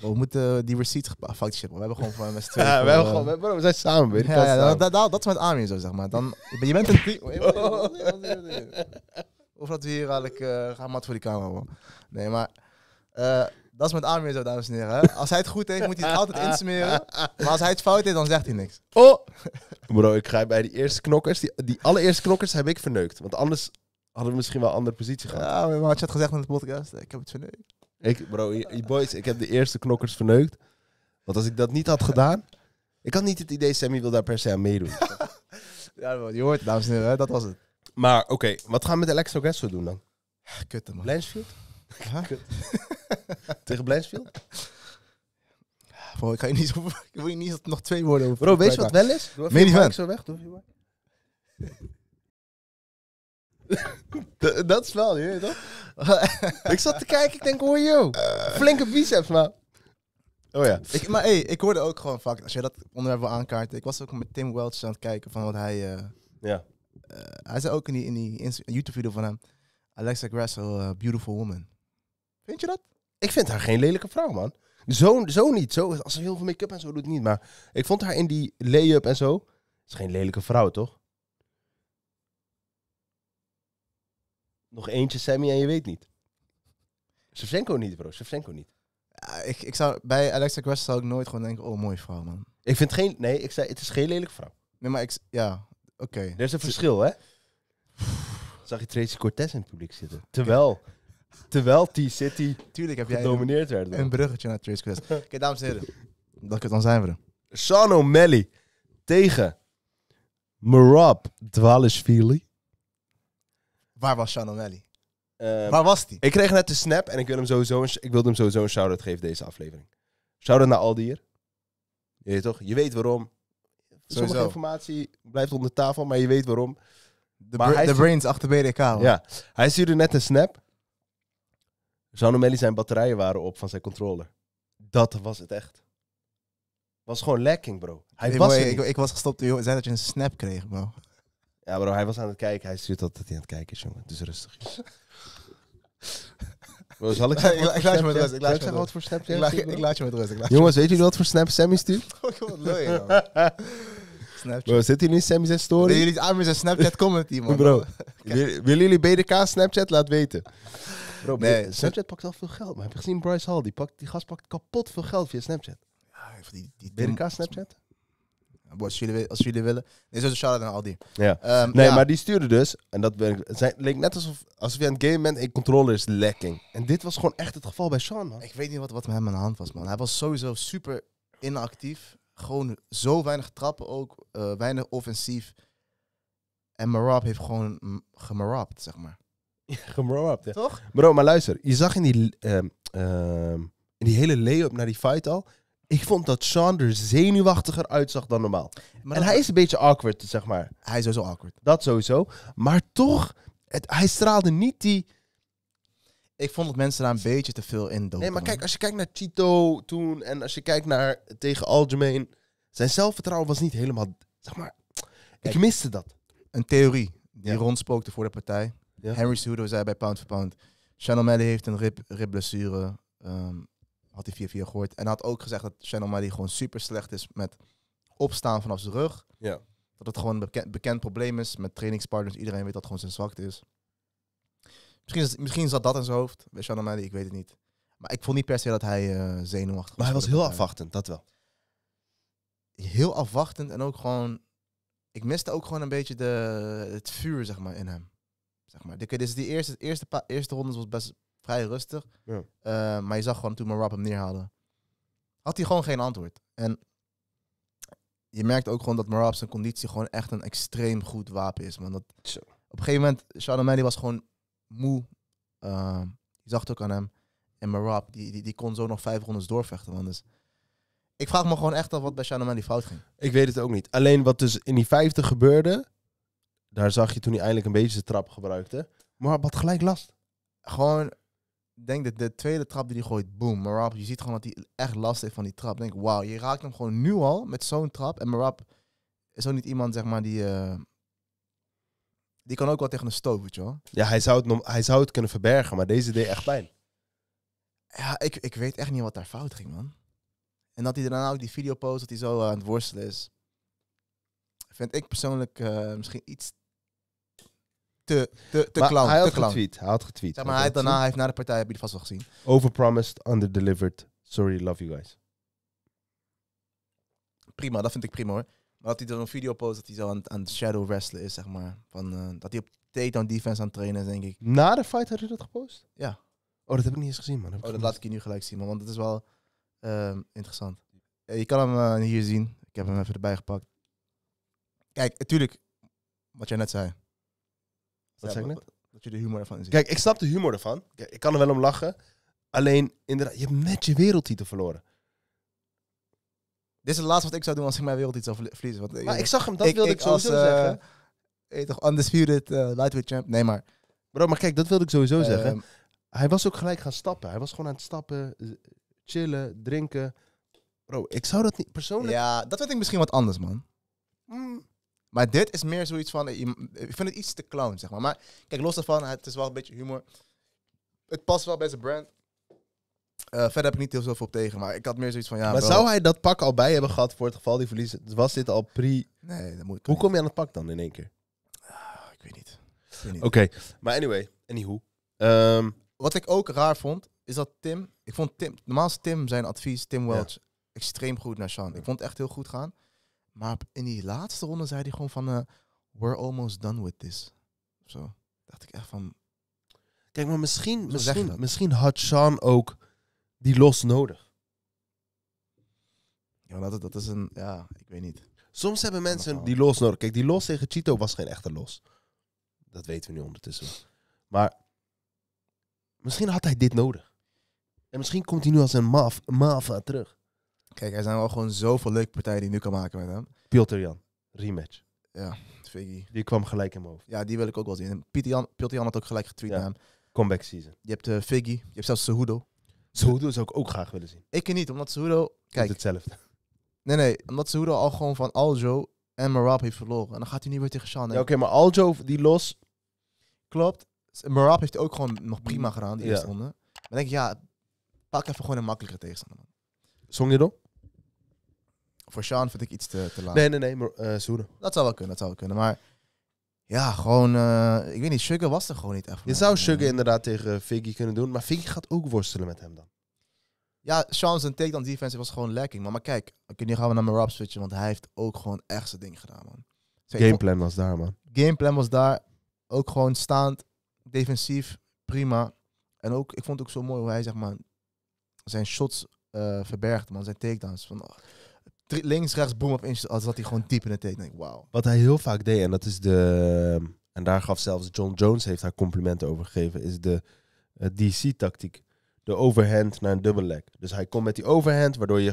We moeten die receipts foutjes We hebben gewoon van met Ja, eh, we, zijn samen. weet ja, dat, dat, dat is met Amir zo, zeg maar. Dan, je bent een team. Of dat we hier eigenlijk uh, gaan mat voor die camera, man. Nee, maar eh, dat is met Amir zo, dames en heren. Als hij het goed heeft, moet hij het altijd insmeren. Maar als hij het fout heeft, dan zegt hij niks. Oh! Bro, ik ga bij die eerste knokkers. Die, die allereerste knokkers heb ik verneukt. Want anders hadden we misschien wel een andere positie gehad. Ja, maar had je het gezegd in de podcast? Ik heb het verneukt. Ik, bro, boys, ik heb de eerste knokkers verneukt. Want als ik dat niet had gedaan... Ik had niet het idee, Sammy wil daar per se aan meedoen. ja, je hoort dames en heren. Dat was het. Maar oké, wat gaan we met Alexo zo doen dan? Kutte, man. Blendsfield? Kut. Tegen Blanchfield? Bro, ik ga je niet zo... Ik wil je niet nog twee woorden over... Bro, weet je wat wel is? Meen zo weg, doe je maar. dat is wel, je weet toch? ik zat te kijken, ik denk, hoor oh, joh, flinke biceps, man. Oh ja. Ik, maar hey, ik hoorde ook gewoon vaak, als jij dat onderwerp wil aankaarten, ik was ook met Tim Welch aan het kijken van wat hij... Eh, ja. Eh, hij zei ook in die, in die YouTube-video van hem, Alexa Grasso, eh, beautiful woman. Vind je dat? Ik vind haar geen lelijke vrouw, man. Zo, zo niet. Zo, als ze heel veel make-up en zo doet, niet. Maar ik vond haar in die lay-up en zo. Is geen lelijke vrouw, toch? nog eentje Sammy en je weet niet. Shevchenko niet, bro. Shevchenko niet. Ja, ik, ik zou, bij Alexa Quest zou ik nooit gewoon denken, oh, mooie vrouw, man. Ik vind geen... Nee, ik zei, het is geen lelijke vrouw. Nee, maar ik... Ja, oké. Er is een verschil, hè? Zag je Tracy Cortez in het publiek zitten. Terwijl... Terwijl T-City Tuurlijk heb jij gedomineerd werd. Een bruggetje naar Tracy Quest. Oké, dames en heren. Dat het dan zijn we er. Sean O'Malley tegen Marab Dwalishvili. Waar was Sean O'Malley? Ehm, Waar was die? Ik kreeg net de snap en ik, wil hem sowieso ik wilde hem sowieso een shout-out geven deze aflevering. Shout-out naar Aldier. Je weet toch? Je weet waarom. Sowieso. Sommige informatie blijft onder tafel, maar je weet waarom. De, de brains achter BDK. Ja, hij stuurde net een snap. Sean O'Malley zijn batterijen waren op van zijn controller. Dat was het echt. Was gewoon lacking, bro. Hij was ik, ik, was gestopt. Je zei dat je een snap kreeg, bro. Ja, bro, hij was aan het kijken. Hij stuurt altijd dat hij aan het kijken is, jongen. Dus rustig. Bro, zal ik, ik, laat je met rust. Ik laat je met voor Ik, ik laat je met rust. Jongens, weet jullie wat voor snap Sammy stuurt? Wat leuk, Snapchat. Bro, zit hier nu Sammys en story? Nee, jullie aan met zijn Snapchat community, man. Bro, willen jullie BDK Snapchat? Laat weten. Bro, nee, Snapchat pakt al veel geld. Maar heb je gezien Bryce Hall? Die, pakt, die gast pakt kapot veel geld via Snapchat. Ja, die, die BDK Snapchat? als jullie, willen. Nee, zo'n shout-out naar Aldi. Ja. Ehm, nee, maar die stuurde dus, en dat ben ik, leek net alsof, alsof je aan het game bent en je controller is lekking. En dit was gewoon echt het geval bij Sean, man. Ik weet niet wat, wat met hem aan de hand was, man. Hij was sowieso super inactief. Gewoon zo weinig trappen ook, eh, weinig offensief. En Marab heeft gewoon gemarabd, zeg maar. gemarabd, ja. Toch? Bro, maar luister, je zag in die, ehm, ehm, in die hele lay-up naar die fight al ik vond dat Sean er zenuwachtiger uitzag dan normaal. en hij is een beetje awkward, zeg maar. Hij is sowieso awkward. Dat sowieso. Maar toch, hij straalde niet die... Ik vond dat mensen daar een beetje te veel in doken Nee, maar kijk, als je kijkt naar Tito toen en als je kijkt naar tegen Algemeen... Zijn zelfvertrouwen was niet helemaal... Zeg maar, ik miste dat. Een theorie die ja. rondspookte voor de partij. Henry Sudo zei bij Pound for Pound... Chanel Melly heeft een rib, ribblessure. Um, had hij 4-4 gehoord. En had ook gezegd dat Channel die gewoon super slecht is met opstaan vanaf zijn rug. Ja. Dat het gewoon een bekend, bekend probleem is met trainingspartners. Iedereen weet dat gewoon zijn zwakte is. Misschien, misschien zat dat in zijn hoofd bij Channel Marie, ik weet het niet. Maar ik vond niet per se dat hij uh, zenuwachtig was. Maar hij was heel afwachtend, dat wel. Heel afwachtend en ook gewoon... Ik miste ook gewoon een beetje de, het vuur, zeg maar, in hem. Zeg maar. De, dus die eerste, eerste, eerste ronde was best, vrij rustig. Eh, maar je zag gewoon toen Marab hem neerhaalde, had hij gewoon geen antwoord. En je merkt ook gewoon dat Marab zijn conditie gewoon echt een extreem goed wapen is. Man. Dat, op een gegeven moment, Sean was gewoon moe. Uh, je zag het ook aan hem. En Marab, die, die, die kon zo nog vijf rondes doorvechten. Man. Dus ik vraag me gewoon echt af wat bij Sean fout ging. Ik weet het ook niet. Alleen wat dus in die vijfde gebeurde, daar zag je toen hij eindelijk een beetje zijn trap gebruikte. Maar had gelijk last. Gewoon, denk dat de tweede trap die hij gooit, boom, Marab, je ziet gewoon dat hij echt last heeft van die trap. Denk, wauw, je raakt hem gewoon nu al met zo'n trap. En Marab is ook niet iemand, zeg maar, die... Eh, die kan ook wel tegen een stoof, weet Ja, hij zou, het, hij zou het kunnen verbergen, maar deze deed echt pijn. Ja, ik, ik weet echt niet wat daar fout ging, man. En dat hij daarna ook die video post, dat hij zo eh, aan het worstelen is. Vind ik persoonlijk eh, misschien iets te, te, te clown. Hij had getweet. Hij had getweet. maar hij, daarna hij heeft naar de partij, heb je vast wel gezien. Overpromised, underdelivered. Sorry, love you guys. Prima, dat vind ik prima hoor. Maar dat hij dan een video post dat hij zo aan, aan het shadow wrestlen is, zeg maar. Van, eh, dat hij op takedown defense aan het trainen is, denk ik. Na de fight had hij dat gepost? Ja. Oh, dat heb ik niet eens gezien, man. Dat oh, dat laat ik je nu gelijk zien, man. Want dat is wel ehm, interessant. Eh, je kan hem eh, hier zien. Ik heb hem even erbij gepakt. Kijk, natuurlijk, wat jij net zei zeg ik net? Dat je de humor ervan ziet. Kijk, ik snap de humor ervan. Kijk, ik kan er wel om lachen. Alleen, inderdaad, je hebt net je wereldtitel verloren. Dit is het laatste wat ik zou doen als ik mijn wereldtitel zou verliezen. Want, maar ik zag hem, dat wilde ik, zo sowieso eh, zeggen. Eh, toch undisputed uh, lightweight champ. Nee, maar... Bro, maar kijk, dat wilde ik sowieso ehm, zeggen. Hij was ook gelijk gaan stappen. Hij was gewoon aan het stappen, chillen, drinken. Bro, ik zou dat niet... Persoonlijk... Ja, dat vind ik misschien wat anders, man. Mm. Maar dit is meer zoiets van, eh, eh, ik vind het iets te clown, zeg maar. Maar kijk, los daarvan, het is wel een beetje humor. Het past wel bij zijn brand. Eh, verder heb ik niet heel zoveel op tegen, maar ik had meer zoiets van ja. Maar zou hij dat pak al bij hebben gehad voor het geval die verliezen Was dit al pre? Nee, dat moet. Hoe kom je aan het pak dan in één keer? Ah, ik weet niet. Oké, maar anyway, anywho. Um, Wat ik ook raar vond, is dat Tim. Ik vond Tim. Normaal Tim zijn advies, Tim Welch, extreem goed naar Sean. Ik vond het echt heel goed gaan. Maar in die laatste ronde zei hij gewoon van, eh, we're almost done with this. Zo dacht ik echt van... Kijk, maar misschien, misschien, misschien had Sean ook die los nodig. Ja, dat, dat is een... Ja, ik weet niet. Soms hebben mensen die los nodig. Kijk, die los tegen Chito was geen echte los. Dat weten we nu ondertussen Maar misschien had hij dit nodig. En misschien komt hij nu als een maf, mafa terug. Kijk, er zijn wel gewoon zoveel leuke partijen die je nu kan maken met hem. Piotr Jan, rematch. Ja, Figgy. Die kwam gelijk in mijn hoofd. Ja, die wil ik ook wel zien. En Pieter Jan, Jan had ook gelijk getweet ja. naar hem. Comeback season. Je hebt uh, eh, Figgy, je hebt zelfs Sehudo. Sehudo zou ik ook graag willen zien. Ik niet, omdat Sehudo... Kijk, hetzelfde. Nee, nee, omdat Sehudo al gewoon van Aljo en Marab heeft verloren. En dan gaat hij nu weer tegen Sean. Ja, Oké, maar Aljo, die los... Klopt. Marab heeft ook gewoon nog prima gedaan, die eerste ronde. Maar denk ik, ja, pak even gewoon een makkelijke tegenstander. Man. Song je dan? Voor Sean vind ik iets te, te laat. Nee, nee, nee, maar eh, Dat zou wel kunnen, dat zou wel kunnen. Maar ja, gewoon, eh, ik weet niet, Sugar was er gewoon niet echt. Je zou Sugar inderdaad tegen eh, Figgy kunnen doen, maar Figgy gaat ook worstelen met hem dan. Ja, Sean's en takedown defense was gewoon lekking. Maar, kijk, okay, nu gaan we naar mijn rap switchen, want hij heeft ook gewoon echt zijn ding gedaan, man. Gameplan was daar, man. Gameplan was daar. Ook gewoon staand, defensief, prima. En ook, ik vond het ook zo mooi hoe hij, zeg maar, zijn shots verbergt, man. Zijn takedowns. Van, oh, links, rechts, boom op inch. Als zat hij gewoon diep in het teken. Denk Wat hij heel vaak deed, en dat is de. En daar gaf zelfs John Jones heeft haar complimenten over gegeven, is de eh, DC-tactiek. De overhand naar een dubbel leg. Dus hij komt met die overhand, waardoor je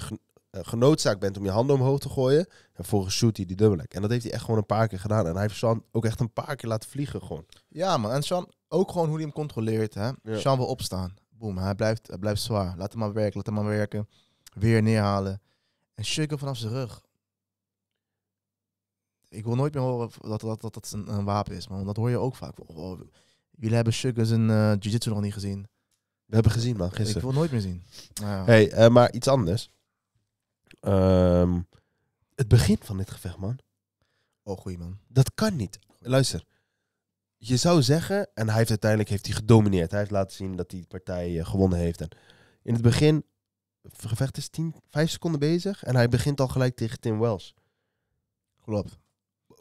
eh, genoodzaakt bent om je handen omhoog te gooien. En volgens shoot hij die dubbel leg. En dat heeft hij echt gewoon een paar keer gedaan. En hij heeft Sean ook echt een paar keer laten vliegen gewoon. Ja man, en Sean ook gewoon hoe hij hem controleert. Hè? Ja. Sean wil opstaan. Boom, hij blijft, hij blijft zwaar. Laat hem maar werken, laat hem maar werken. Weer neerhalen. En sugar vanaf zijn rug. Ik wil nooit meer horen dat dat, dat, dat een, een, wapen is, man. Dat hoor je ook vaak. jullie hebben Sugar zijn uh, eh, jiu-jitsu nog niet gezien. We hebben gezien, man, gisteren. Ik wil nooit meer zien. Nou, hey, eh, maar iets anders. Ehm, het begin van dit gevecht, man. Oh, goeie man. Dat kan niet. Luister. Je zou zeggen, en hij heeft uiteindelijk heeft hij gedomineerd. Hij heeft laten zien dat hij die partij eh, gewonnen heeft. En in het begin gevecht is 10, 5 seconden bezig. En hij begint al gelijk tegen Tim Wells. Klopt.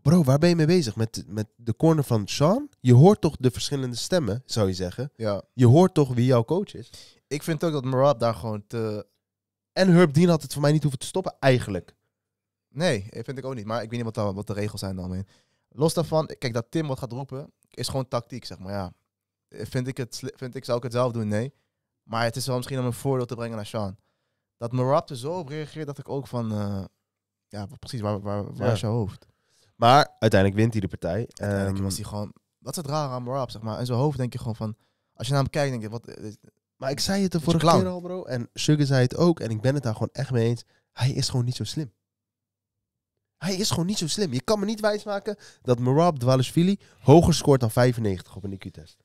Bro, waar ben je mee bezig? Met, met de corner van Sean? Je hoort toch de verschillende stemmen, zou je zeggen? Ja. Je hoort toch wie jouw coach is? Ik vind ook dat Marat daar gewoon te... En Herb Dean had het voor mij niet hoeven te stoppen, eigenlijk. Nee, vind ik ook niet. Maar ik weet niet wat, de, wat de regels zijn dan. Los daarvan, kijk, dat Tim wat gaat roepen, is gewoon tactiek, zeg maar. Ja. Vind ik het, vind ik, zou ik het zelf doen? Nee. Maar het is wel misschien om een voordeel te brengen naar Sean dat mijn er zo op reageert dat ik ook van... Eh, ja, precies, waar, waar, is je hoofd? Maar uiteindelijk wint hij de partij. Uiteindelijk um, was hij gewoon... wat is het rare aan Marab, zeg maar. In zijn hoofd denk je gewoon van... Als je naar hem kijkt, denk je... Wat, eh, maar ik zei het de vorige clown. keer al, bro. En Sugar zei het ook. En ik ben het daar gewoon echt mee eens. Hij is gewoon niet zo slim. Hij is gewoon niet zo slim. Je kan me niet wijsmaken dat Marab Dwalishvili hoger scoort dan 95 op een IQ-test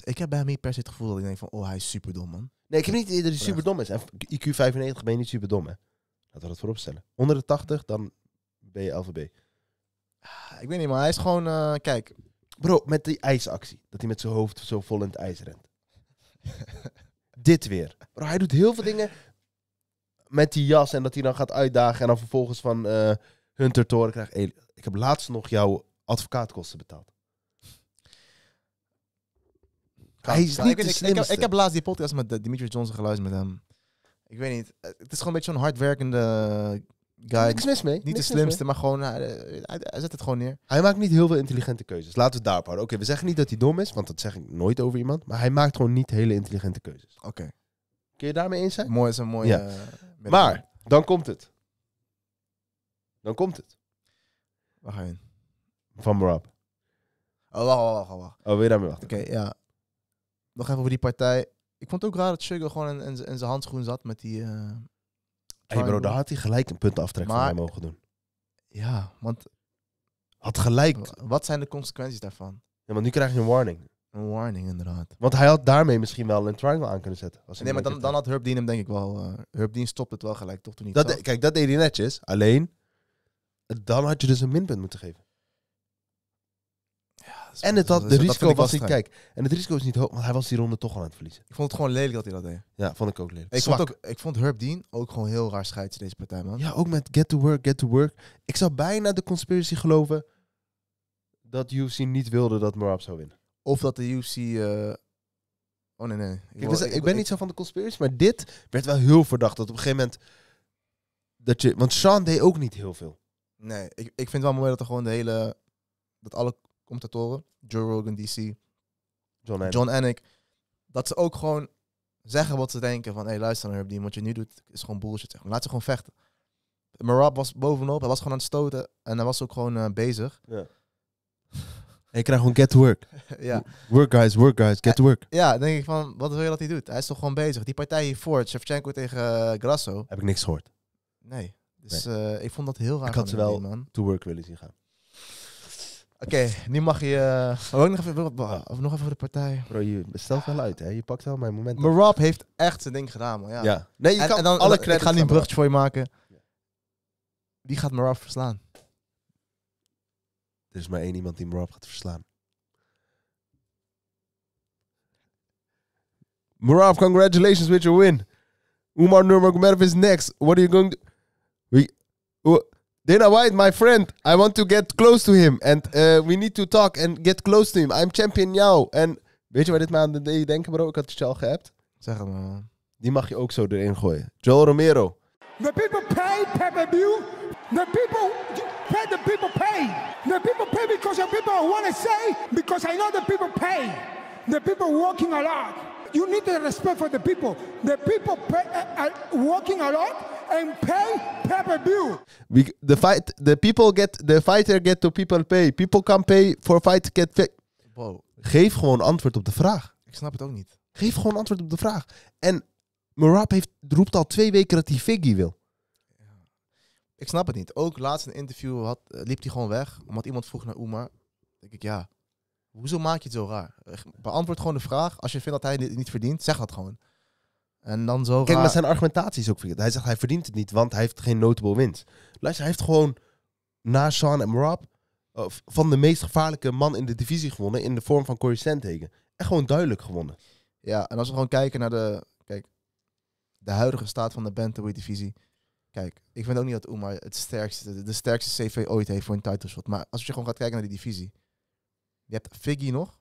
ik heb bij hem per se het gevoel dat ik denk van, oh, hij is superdom, man. Nee, ik heb niet dat hij superdom is. IQ 95 ben je niet superdom, hè. Laten we dat vooropstellen. Onder de 80, dan ben je LVB. Ah, ik weet niet, maar hij is gewoon, eh, kijk. Bro, met die ijsactie. Dat hij met zijn hoofd zo vol in het ijs rent. Dit weer. Bro, hij doet heel veel dingen met die jas en dat hij dan gaat uitdagen en dan vervolgens van uh, eh, Hunter Toren krijgt. ik heb laatst nog jouw advocaatkosten betaald. hij is niet ik, ik, heb laatst die podcast met eh, Dimitri Johnson geluisterd met hem. Ik weet niet. Eh, het is gewoon een beetje zo'n hardwerkende guy. Niks mis mee. Niet de slimste, maar gewoon, eh, hij, zet het gewoon neer. Hij maakt niet heel veel intelligente keuzes. Laten we het daarop houden. Oké, we zeggen niet dat hij dom is, want dat zeg ik nooit over iemand. Maar hij maakt gewoon niet hele intelligente keuzes. Oké. Kun je daarmee eens zijn? Mooi is een mooie... Ja. maar, dan komt het. Dan komt het. Waar ga je in? Van Barab. Oh, wacht, wacht, wacht. wacht. Oh, wil je daarmee wachten? Oké, ja nog even over die partij. Ik vond het ook raar dat Sugar gewoon in, zijn handschoen zat met die... Uh, hey bro, daar had hij gelijk een punt maar, van mij mogen doen. Ja, want... Had gelijk. Wat zijn de consequenties daarvan? Ja, maar nu krijg je een warning. Een warning, inderdaad. Want hij had daarmee misschien wel een triangle aan kunnen zetten. nee, maar dan, dan had Herb Dean hem denk ik wel... Uh, Herb Dean stopt het wel gelijk, toch? Toen niet. dat kijk, dat deed hij netjes. Alleen, dan had je dus een minpunt moeten geven en het had, de risico was niet, kijk, en het risico is niet hoog, want hij was die ronde toch al aan het verliezen. Ik vond het gewoon lelijk dat hij dat deed. Ja, vond ik ook lelijk. Ik, vond, ook, ik vond Herb Dean ook gewoon heel raar scheids deze partij, man. Ja, ook met Get to Work, Get to Work. Ik zou bijna de conspiracy geloven dat UFC niet wilde dat Marab zou winnen. Of dat de UFC... Eh, oh nee, nee. Ik, ben niet zo van de conspiracy, maar dit werd wel heel verdacht. Dat op een gegeven moment... Dat je, want Sean deed ook niet heel veel. Nee, ik, ik vind het wel mooi dat er gewoon de hele... Dat alle te commentatoren, Joe Rogan, DC, John, John ik, dat ze ook gewoon zeggen wat ze denken van, hé hey, luister naar die, wat je nu doet is gewoon bullshit. Zeg Laat ze gewoon vechten. Marab was bovenop, hij was gewoon aan het stoten en hij was ook gewoon eh, bezig. Ja. Ik krijg gewoon get to work. ja. Work guys, work guys, get to work. Eh, ja, denk ik van, wat wil je dat hij doet? Hij is toch gewoon bezig. Die partij hiervoor, Shevchenko tegen eh, Grasso. Heb ik niks gehoord. Nee. Dus ik vond dat heel raar. Ik had ze wel man. to work willen zien gaan. Oké, nu mag je. Uh, oh, nog, even, nog even voor de partij. Bro, je bestelt wel uit, hè? Je pakt wel mijn moment. Maar Rob heeft echt zijn ding gedaan, man. Ja. Nee, je en, kan dan, alle Ik ga nu een brugje voor je maken. Wie gaat Rob verslaan. Er is maar één iemand die Rob gaat verslaan. Marab, congratulations with your win. Umar Nurmagomedov is next. What are you going to... We, oh, Dana White, my friend, I want to get close to him. And uh, we need to talk and get close to him. I'm champion now. En weet je waar dit me aan deed denken, bro? Ik had het je al gehad. Zeg het maar, man. Die mag je ook zo erin gooien. Joel Romero. The people pay pay-per-view. The people pay, the people pay. The people pay because the people want to say, because I know the people pay. The people working a lot. You need the respect for the people. The people pay, uh, uh, working a lot and pay Pepper The fight, the people get, the fighter get to people pay. People can pay for fight get pay. Geef gewoon antwoord op de vraag. Ik snap het ook niet. Geef gewoon antwoord op de vraag. En Murab heeft roept al twee weken dat hij Figgy wil. Ik snap het niet. Ook laatst een interview had, eh, liep hij gewoon weg. Omdat iemand vroeg naar Uma. Denk ik, ja, hoezo maak je het zo raar? Eh, beantwoord gewoon de vraag. Als je vindt dat hij dit niet verdient, zeg dat gewoon. En dan zo. Kijk, maar zijn argumentatie is ook verkeerd. Hij zegt hij verdient het niet, want hij heeft geen notable wins. Luister, hij heeft gewoon na Sean en Rob eh, van de meest gevaarlijke man in de divisie gewonnen in de vorm van Corey Sandhagen. En gewoon duidelijk gewonnen. Ja, en als we gewoon kijken naar de, kijk, de huidige staat van de bantamweight divisie. Kijk, ik vind ook niet dat Omar het sterkste, de sterkste CV ooit heeft voor een title shot. Maar als je gewoon gaat kijken naar die divisie. Je hebt Figgy nog.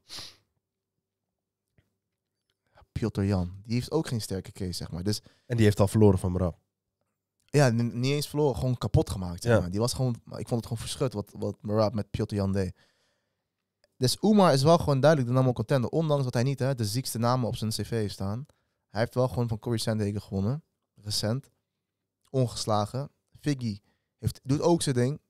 Piotr Jan. Die heeft ook geen sterke case, zeg maar. Dus, en die heeft al verloren van me. Ja, niet eens verloren, gewoon kapot gemaakt. maar. Die was gewoon, ik vond het gewoon verschut wat, wat Marab met Piotr Jan deed. Dus Oemar is wel gewoon duidelijk de namelijk contender. Ondanks dat hij niet hè, de ziekste namen op zijn cv heeft staan. Hij heeft wel gewoon van Corey Sandhagen gewonnen. Recent. Ongeslagen. Figgy heeft, doet ook zijn ding.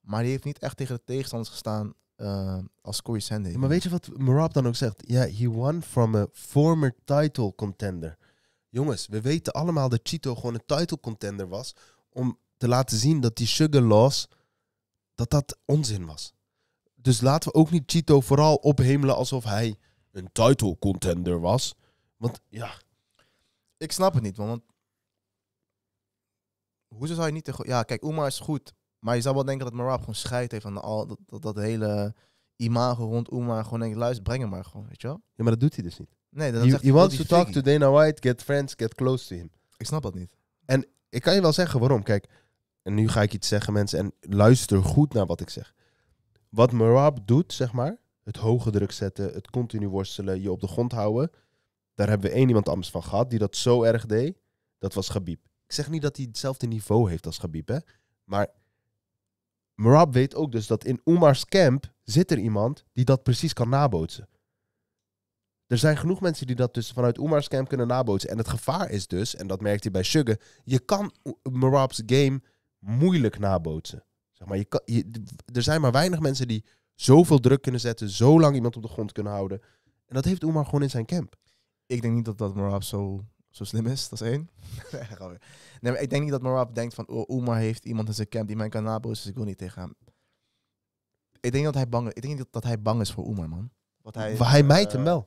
Maar die heeft niet echt tegen de tegenstanders gestaan eh, als Corey Sandy. Maar weet je wat Marab dan ook zegt? Ja, yeah, he won from a former title contender. Jongens, we weten allemaal dat Chito gewoon een title contender was. Om te laten zien dat die Sugar Loss, dat dat onzin was. Dus laten we ook niet Chito vooral ophemelen alsof hij een title contender was. Want ja, ik snap het niet, Want... Hoezo zou je niet... Te ja, kijk, Uma is goed. Maar je zou wel denken dat Marab gewoon scheid heeft van al dat, dat, hele imago rond Oema. Gewoon denk ik, luister, breng hem maar gewoon, weet je wel? Ja, maar dat doet hij dus niet. Nee, dat zegt hij. He wants to talk to Dana White, get friends, get close to him. Ik snap dat niet. En ik kan je wel zeggen waarom. Kijk, en nu ga ik iets zeggen, mensen, en luister goed naar wat ik zeg. Wat Marab doet, zeg maar, het hoge druk zetten, het continu worstelen, je op de grond houden. Daar hebben we één iemand anders van gehad die dat zo erg deed. Dat was Gabib. Ik zeg niet dat hij hetzelfde niveau heeft als Gabib, hè. Maar Marab weet ook dus dat in Omar's camp zit er iemand die dat precies kan nabootsen. Er zijn genoeg mensen die dat dus vanuit Omar's camp kunnen nabootsen. En het gevaar is dus, en dat merkt hij bij Sugar, je kan Marab's game moeilijk nabootsen. Zeg maar, je kan, je, er zijn maar weinig mensen die zoveel druk kunnen zetten, zo lang iemand op de grond kunnen houden. En dat heeft Omar gewoon in zijn camp. Ik denk niet dat dat Marab zo zo slim is, dat is één. nee, ik denk niet dat Marab denkt van, oh, heeft iemand in zijn camp die mijn kan nabootsen, dus ik wil niet tegen hem. Ik denk dat hij bang, is. ik denk dat, dat hij bang is voor Oemar, man. Wat hij, Waar hij mijt eh, hem wel.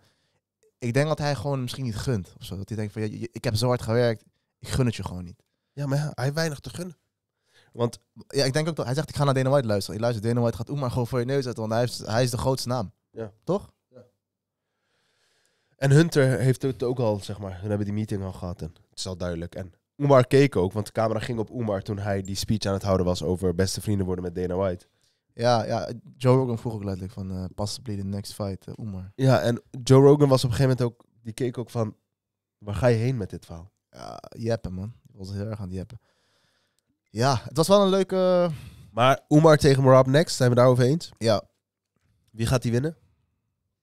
Ik denk dat hij gewoon misschien niet gunt. Of zo. Dat hij denkt van, ja, ik heb zo hard gewerkt, ik gun het je gewoon niet. Ja, maar hij heeft weinig te gunnen. Want ja, ik denk ook dat hij zegt: ik ga naar Dana White luisteren. Je luistert Dana White gaat maar gewoon voor je neus uit, want hij, heeft, hij is de grootste naam. Ja. Toch? En Hunter heeft het ook al, zeg maar, hun hebben die meeting al gehad. En het is al duidelijk. En Omar keek ook, want de camera ging op Oemar toen hij die speech aan het houden was over beste vrienden worden met Dana White. Ja, ja Joe Rogan vroeg ook letterlijk van uh, possibly the next fight, uh, Ja, en Joe Rogan was op een gegeven moment ook, die keek ook van, waar ga je heen met dit verhaal? Ja, jeppen man. Ik was heel erg aan het jeppen. Ja, het was wel een leuke... Maar Oemar tegen Marab next, zijn we daarover eens? Ja. Wie gaat die winnen?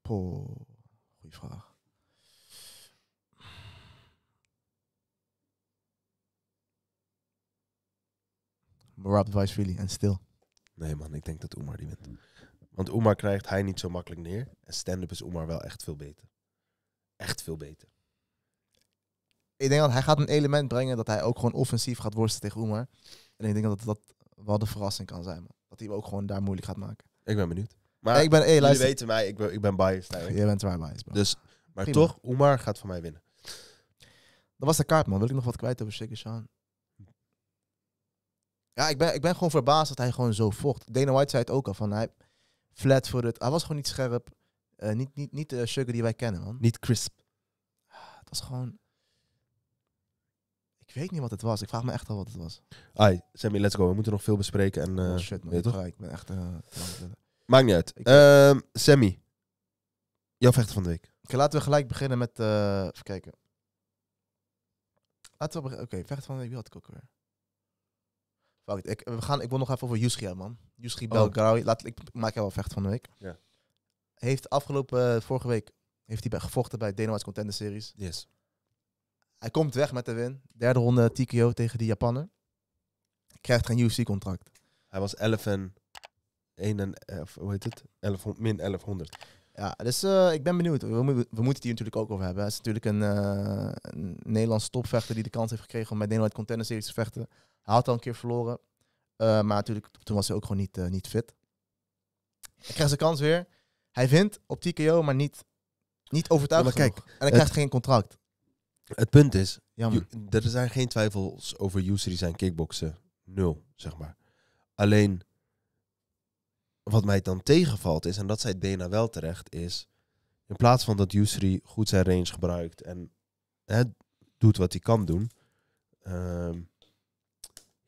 Poh, goeie vraag. Marab Vice en stil. Nee man, ik denk dat Omar die wint. Want Omar krijgt hij niet zo makkelijk neer. En stand-up is Oemar wel echt veel beter. Echt veel beter. Ik denk dat hij gaat een element brengen dat hij ook gewoon offensief gaat worstelen tegen Oemar. En ik denk dat dat wel de verrassing kan zijn. Man. Dat hij hem ook gewoon daar moeilijk gaat maken. Ik ben benieuwd. Maar ik ben, hey, jullie weten mij, ik ben, ik ben biased Je Jij bent waar biased, bro. Dus, maar toch, Omar gaat van mij winnen. Dat was de kaart, man. Wil ik nog wat kwijt over Shaky ja, ik ben, ik ben gewoon verbaasd dat hij gewoon zo vocht. Dana White zei het ook al, van hij flat voor het... Hij was gewoon niet scherp. Eh, niet niet, niet de sugar die wij kennen, man. Niet crisp. Ah, het was gewoon... Ik weet niet wat het was. Ik vraag me echt al wat het was. Ai, Sammy, let's go. We moeten nog veel bespreken. En, oh, eh, shit, man. Weet toch? Ik ben echt... Uh, Maakt niet uit. Ehm, Sammy. Jouw vechter van de week. Oké, laten we gelijk beginnen met... even kijken. Laten we Oké, okay, vechter van de week. Wie had ik ook weer? ik, we gaan, ik wil nog even over Yushi man. Yushi oh. Belgrawi, laat ik maak jou wel vecht van de week. Ja. Heeft afgelopen, eh, vorige week, heeft hij gevochten bij Dana White's Contender Series. Yes. Hij komt weg met de win. Derde ronde TKO tegen die Japaner. Krijgt geen UFC-contract. Hij was 11 en... 1 en... Eh, hoe heet het? 11, min 1100. Ja, dus eh, ik ben benieuwd. We, we, moeten het hier natuurlijk ook over hebben. Hij is natuurlijk een, uh, topvechter die de kans heeft gekregen om met Nederland Contender Series te vechten. Hij al een keer verloren. Eh, maar natuurlijk, toen was hij ook gewoon niet, eh, niet fit. Hij krijgt zijn kans weer. Hij wint op TKO, maar niet, niet overtuigend. maar kijk, en hij krijgt geen contract. Het punt is, Jammer. er zijn geen twijfels over Yusri zijn kickboksen. Nul, zeg maar. Alleen, wat mij dan tegenvalt is, en dat zei Dana wel terecht, is... In plaats van dat Yusri goed zijn range gebruikt en hè, doet wat hij kan doen... Ehm,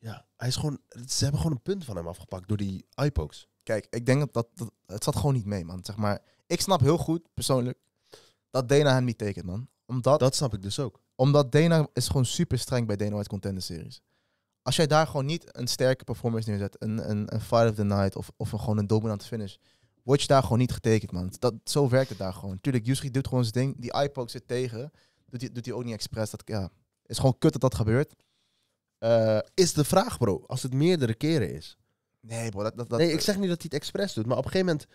ja, hij is gewoon, ze hebben gewoon een punt van hem afgepakt door die iPokes. Kijk, ik denk dat, dat, het zat gewoon niet mee, man. Zeg maar, ik snap heel goed, persoonlijk, dat Dana hem niet tekent, man. Omdat, dat snap ik dus ook. Omdat Dana is gewoon super streng bij Dana White Contender Series. Als jij daar gewoon niet een sterke performance neerzet, een, een, een fight of the night of, of een, gewoon een dominante finish, word je daar gewoon niet getekend, man. Dat, zo werkt het daar gewoon. Tuurlijk, Yusri doet gewoon zijn ding, die ipokes zit tegen, doet hij doet ook niet expres. Dat ja, is gewoon kut dat dat gebeurt. Eh, is de vraag, bro. Als het meerdere keren is. Nee, bro. Dat, dat, nee, ik zeg niet dat hij het expres doet. Maar op een gegeven moment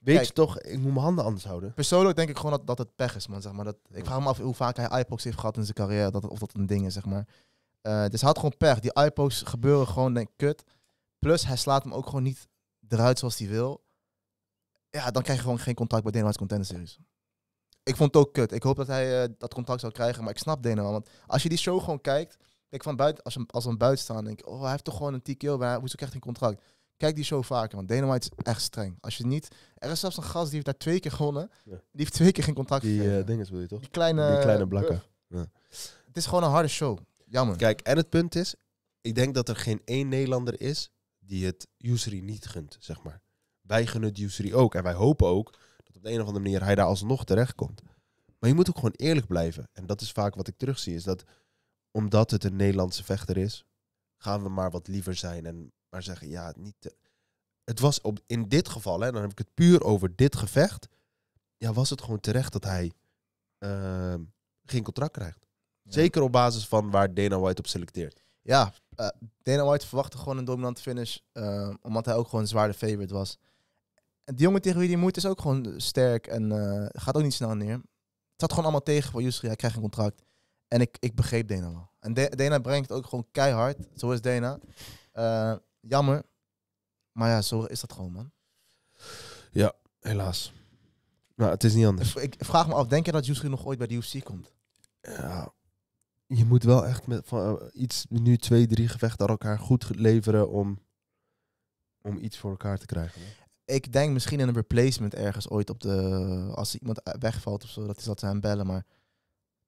weet je toch, ik moet mijn handen anders houden. Persoonlijk denk ik gewoon dat, dat het pech is, man. Zeg maar. dat, ik vraag me af hoe vaak hij iPox heeft gehad in zijn carrière. Dat, of dat een ding is, zeg maar. Eh, dus hij had gewoon pech. Die IPOX gebeuren gewoon, denk ik, kut. Plus, hij slaat hem ook gewoon niet eruit zoals hij wil. Ja, dan krijg je gewoon geen contact bij Dena's Content Series. Ik vond het ook kut. Ik hoop dat hij eh, dat contact zou krijgen, maar ik snap Denemarken. Want als je die show gewoon kijkt ik van buiten, als, een, als een buitenstaan denk ik, oh, hij heeft toch gewoon een TKO, maar hij hoeft ook echt een contract. Kijk die show vaker, want Dynamite is echt streng. Als je niet... Er is zelfs een gast die heeft daar twee keer gewonnen. Die heeft twee keer geen contract Die uh, wil je toch? Die kleine... Die kleine blakken. Ja. Het is gewoon een harde show. Jammer. Kijk, en het punt is, ik denk dat er geen één Nederlander is die het Usury niet gunt, zeg maar. Wij gunnen het Usury ook. En wij hopen ook dat op de een of andere manier hij daar alsnog terechtkomt. Maar je moet ook gewoon eerlijk blijven. En dat is vaak wat ik terugzie, is dat omdat het een Nederlandse vechter is, gaan we maar wat liever zijn en maar zeggen, ja, niet Het was op, in dit geval, en dan heb ik het puur over dit gevecht, ja, was het gewoon terecht dat hij ehm, geen contract krijgt. Zeker op basis van waar Dana White op selecteert. Ja, uh, Dana White verwachtte gewoon een dominante finish, eh, omdat hij ook gewoon een zwaarde favorite was. En die jongen tegen wie die moet is ook gewoon sterk en eh, gaat ook niet snel neer. Het zat gewoon allemaal tegen voor Yusri, hij krijgt een contract. En ik, ik begreep Dena wel. En Dena brengt ook gewoon keihard. Zo is Dena. Eh, jammer. Maar ja, zo is dat gewoon, man. Ja, helaas. maar nou, het is niet anders. Ik vraag me af, denk je dat Jusri nog ooit bij de UFC komt? Ja, je moet wel echt met van, eh, iets, nu twee, drie gevechten aan elkaar goed leveren om, om iets voor elkaar te krijgen. Hè? Ik denk misschien in een replacement ergens ooit op de. Als iemand wegvalt of zo, dat is dat ze hem bellen. Maar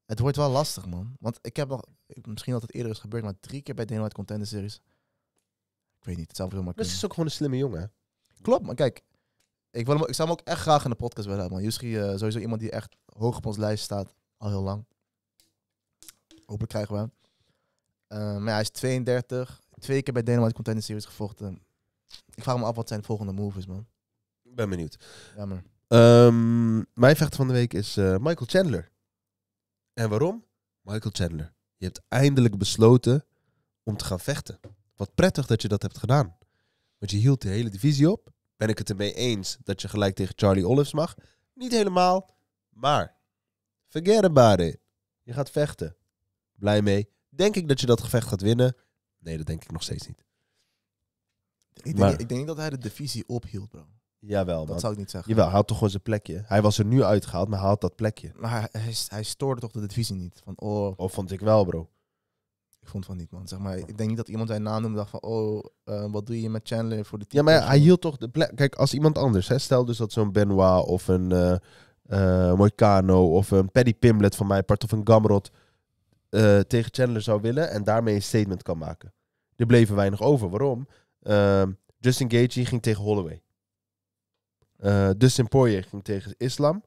het wordt wel lastig, man. Want ik heb nog, misschien altijd het eerder is gebeurd, maar drie keer bij Denemarken Contender Series. Ik weet niet, het zou veel maar Dus is ook gewoon een slimme jongen. Klopt, maar kijk, ik, wil ik zou hem ook echt graag in de podcast willen hebben, man. Jusri, eh, sowieso iemand die echt hoog op ons lijst staat, al heel lang. Hopelijk krijgen we hem. Eh, maar hij is 32, twee keer bij Denemarken Contender Series gevochten. Ik vraag me af wat zijn volgende moves, man. Ik ben benieuwd. Jammer. Ehm, mijn vechter van de week is eh, Michael Chandler. En waarom? Michael Chandler. Je hebt eindelijk besloten om te gaan vechten. Wat prettig dat je dat hebt gedaan. Want je hield de hele divisie op. Ben ik het ermee eens dat je gelijk tegen Charlie Olives mag? Niet helemaal, maar forget about it. Je gaat vechten. Blij mee. Denk ik dat je dat gevecht gaat winnen? Nee, dat denk ik nog steeds niet. Ik denk, dat hij de divisie ophield, bro. Jawel, dat zou ik niet zeggen. Jawel, hij had toch gewoon zijn plekje. Hij was er nu uitgehaald, maar hij dat plekje. Maar hij, hij stoorde toch de divisie niet? Van, oh. Of oh, vond ik wel, bro. Ik vond van niet, man. Zeg maar, ik denk niet dat iemand zijn naam noemde dacht van... Oh, eh, wat doe je met Chandler voor de team? Ja, maar hij hield toch de plek... Kijk, als iemand anders... Hè, stel dus dat zo'n Benoit of een uh, Moicano... of een Paddy Pimlet van mij part... of een Gamrot tegen Chandler zou willen... en daarmee een statement kan maken. Er bleven weinig over. Waarom? Ehm, Justin Gage ging tegen Holloway. Uh, eh, Dustin Poirier ging tegen Islam.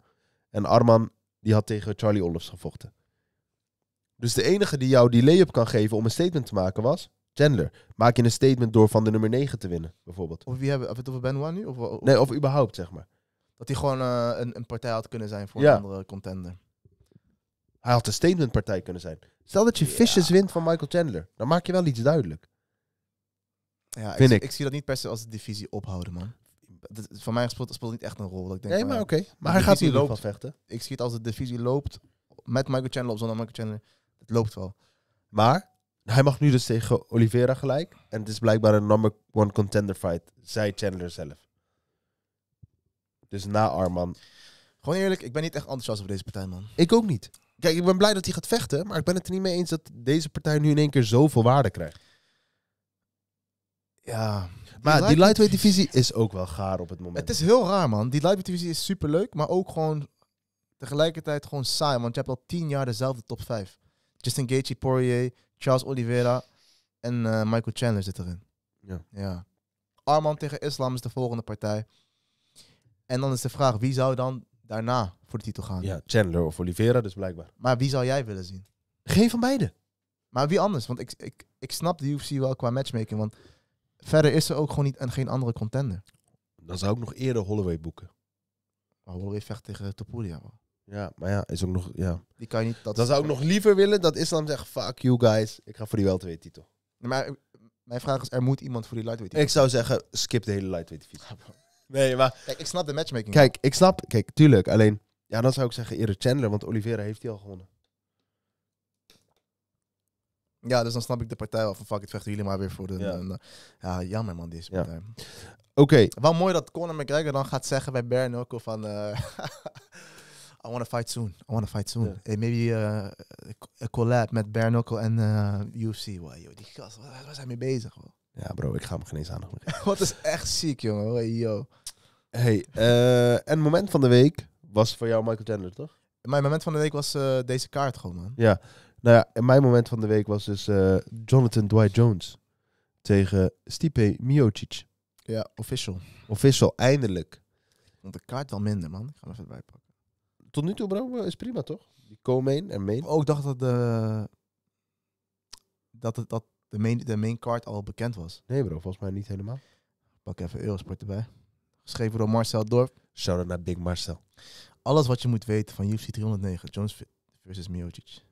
En Arman die had tegen Charlie Olofs gevochten. Dus de enige die jou die lay-up kan geven om een statement te maken was... Chandler, maak je een statement door van de nummer 9 te winnen, bijvoorbeeld. Of wie hebben we het over Benoit nu? Of, nee, of überhaupt, zeg maar. Dat hij gewoon eh, een, een, partij had kunnen zijn voor een andere contender. Hij had een statementpartij kunnen zijn. Stel dat je ja. Fishes wint van Michael Chandler. Dan maak je wel iets duidelijk. Ja, ik, ik. zie dat niet per se als de divisie ophouden, man. Van mij speelt, niet echt een rol. Ik denk, nee, maar oké. Maar hij gaat hier loopt. vechten. Ik zie het als de divisie loopt met Michael Chandler of zonder Michael Chandler. Het loopt wel. Maar hij mag nu dus tegen Oliveira gelijk. En het is blijkbaar een number one contender fight. zei Chandler zelf. Dus na Arman. Gewoon eerlijk, ik ben niet echt enthousiast over deze partij, man. Ik ook niet. Kijk, ik ben blij dat hij gaat vechten. Maar ik ben het er niet mee eens dat deze partij nu in één keer zoveel waarde krijgt. Ja, maar die lightweight, divisie is ook wel gaar op het moment. Het is heel raar, man. Die lightweight divisie is super leuk, maar ook gewoon tegelijkertijd gewoon saai. Want je hebt al tien jaar dezelfde top 5. Justin Gaethje, Poirier, Charles Oliveira en eh, Michael Chandler zitten erin. Ja. ja. Arman tegen Islam is de volgende partij. En dan is de vraag, wie zou dan daarna voor de titel gaan? Ja, Chandler of Oliveira dus blijkbaar. Maar wie zou jij willen zien? Geen van beide. Maar wie anders? Want ik, ik, ik snap de UFC wel qua matchmaking. Want verder is er ook gewoon niet, en geen andere contender. Dan zou ik nog eerder Holloway boeken. Holloway vecht tegen Topuria, Ja, maar ja, is ook nog. Ja. Die kan je niet. Dat dan zou ik nog liever willen dat Islam zegt: fuck you guys, ik ga voor die welterweight titel. Nee, maar mijn vraag is: er moet iemand voor die lightweight titel. Ik zou zeggen: skip de hele lightweight titel. Ah, nee, maar. Kijk, ik snap de matchmaking. Kijk, ik snap. Kijk, tuurlijk. Alleen, ja, dan zou ik zeggen: eerder Chandler, want Oliveira heeft hij al gewonnen. Ja, dus dan snap ik de partij wel van fuck it, vechten jullie maar weer voor de... Ja, jammer man, deze partij. Oké. Okay. Wel mooi dat Conor McGregor dan gaat zeggen bij Bern ook van... Eh, I want to fight soon. I want to fight soon. Hey, maybe een eh, collab met Bern en eh, UFC. Wow, joh, die gast, waar, zijn we mee bezig? Ja, bro, ik ga hem geen eens aan. Wat is echt ziek, jongen. Hey, yo. Hey, uh, en moment van de week was voor jou Michael Chandler, toch? Mijn moment van de week was deze kaart gewoon, man. Ja. Nou ja, en mijn moment van de week was dus eh, Jonathan Dwight Jones tegen Stipe Miocic. Ja, official. Official, eindelijk. Want de kaart wel minder, man. Ik ga hem even erbij pakken. Tot nu toe, bro, is prima, toch? Die co-main en main. Oh, ik dacht dat de, dat, dat de, main, de main card al bekend was. Nee, bro, volgens mij niet helemaal. Pak even Eurosport erbij. Geschreven door Marcel Dorf. Shout-out naar Big Marcel. Alles wat je moet weten van UFC 309, Jones versus Miocic.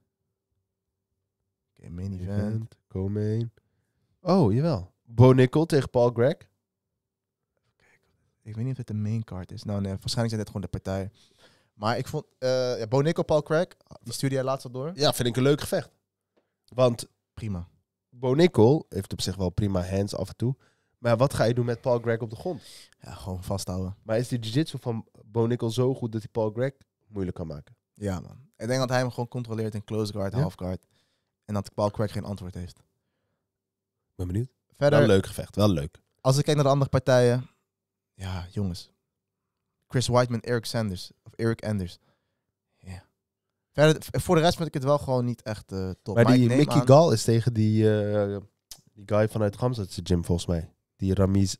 Okay, main event. event. main Oh, jawel. Bo Nickel tegen Paul Greg. ik weet niet of het de main card is. Nou nee, waarschijnlijk zijn dit gewoon de partij. Maar ik vond... Uh, ja, Bo Nickel, Paul Craig, die studie laatst al door. Ja, vind ik een leuk gevecht. Want... Prima. Bo Nickel heeft op zich wel prima hands af en toe. Maar wat ga je doen met Paul Greg op de grond? Ja, gewoon vasthouden. Maar is die jiu-jitsu van Bo Nickel zo goed dat hij Paul Greg moeilijk kan maken? Ja, man. Ik denk dat hij hem gewoon controleert in close guard, half guard. En dat Paul Craig geen antwoord heeft. Ben benieuwd. Verder, wel leuk gevecht, wel leuk. Als ik kijk naar de andere partijen. Ja, jongens. Chris Whiteman, Eric Sanders. Of Eric Anders. Ja. Verder, voor de rest vind ik het wel gewoon niet echt eh, top. Maar, die Mickey aan... Gall is tegen die, eh, die guy vanuit Gamsatse gym volgens mij. Die Ramiz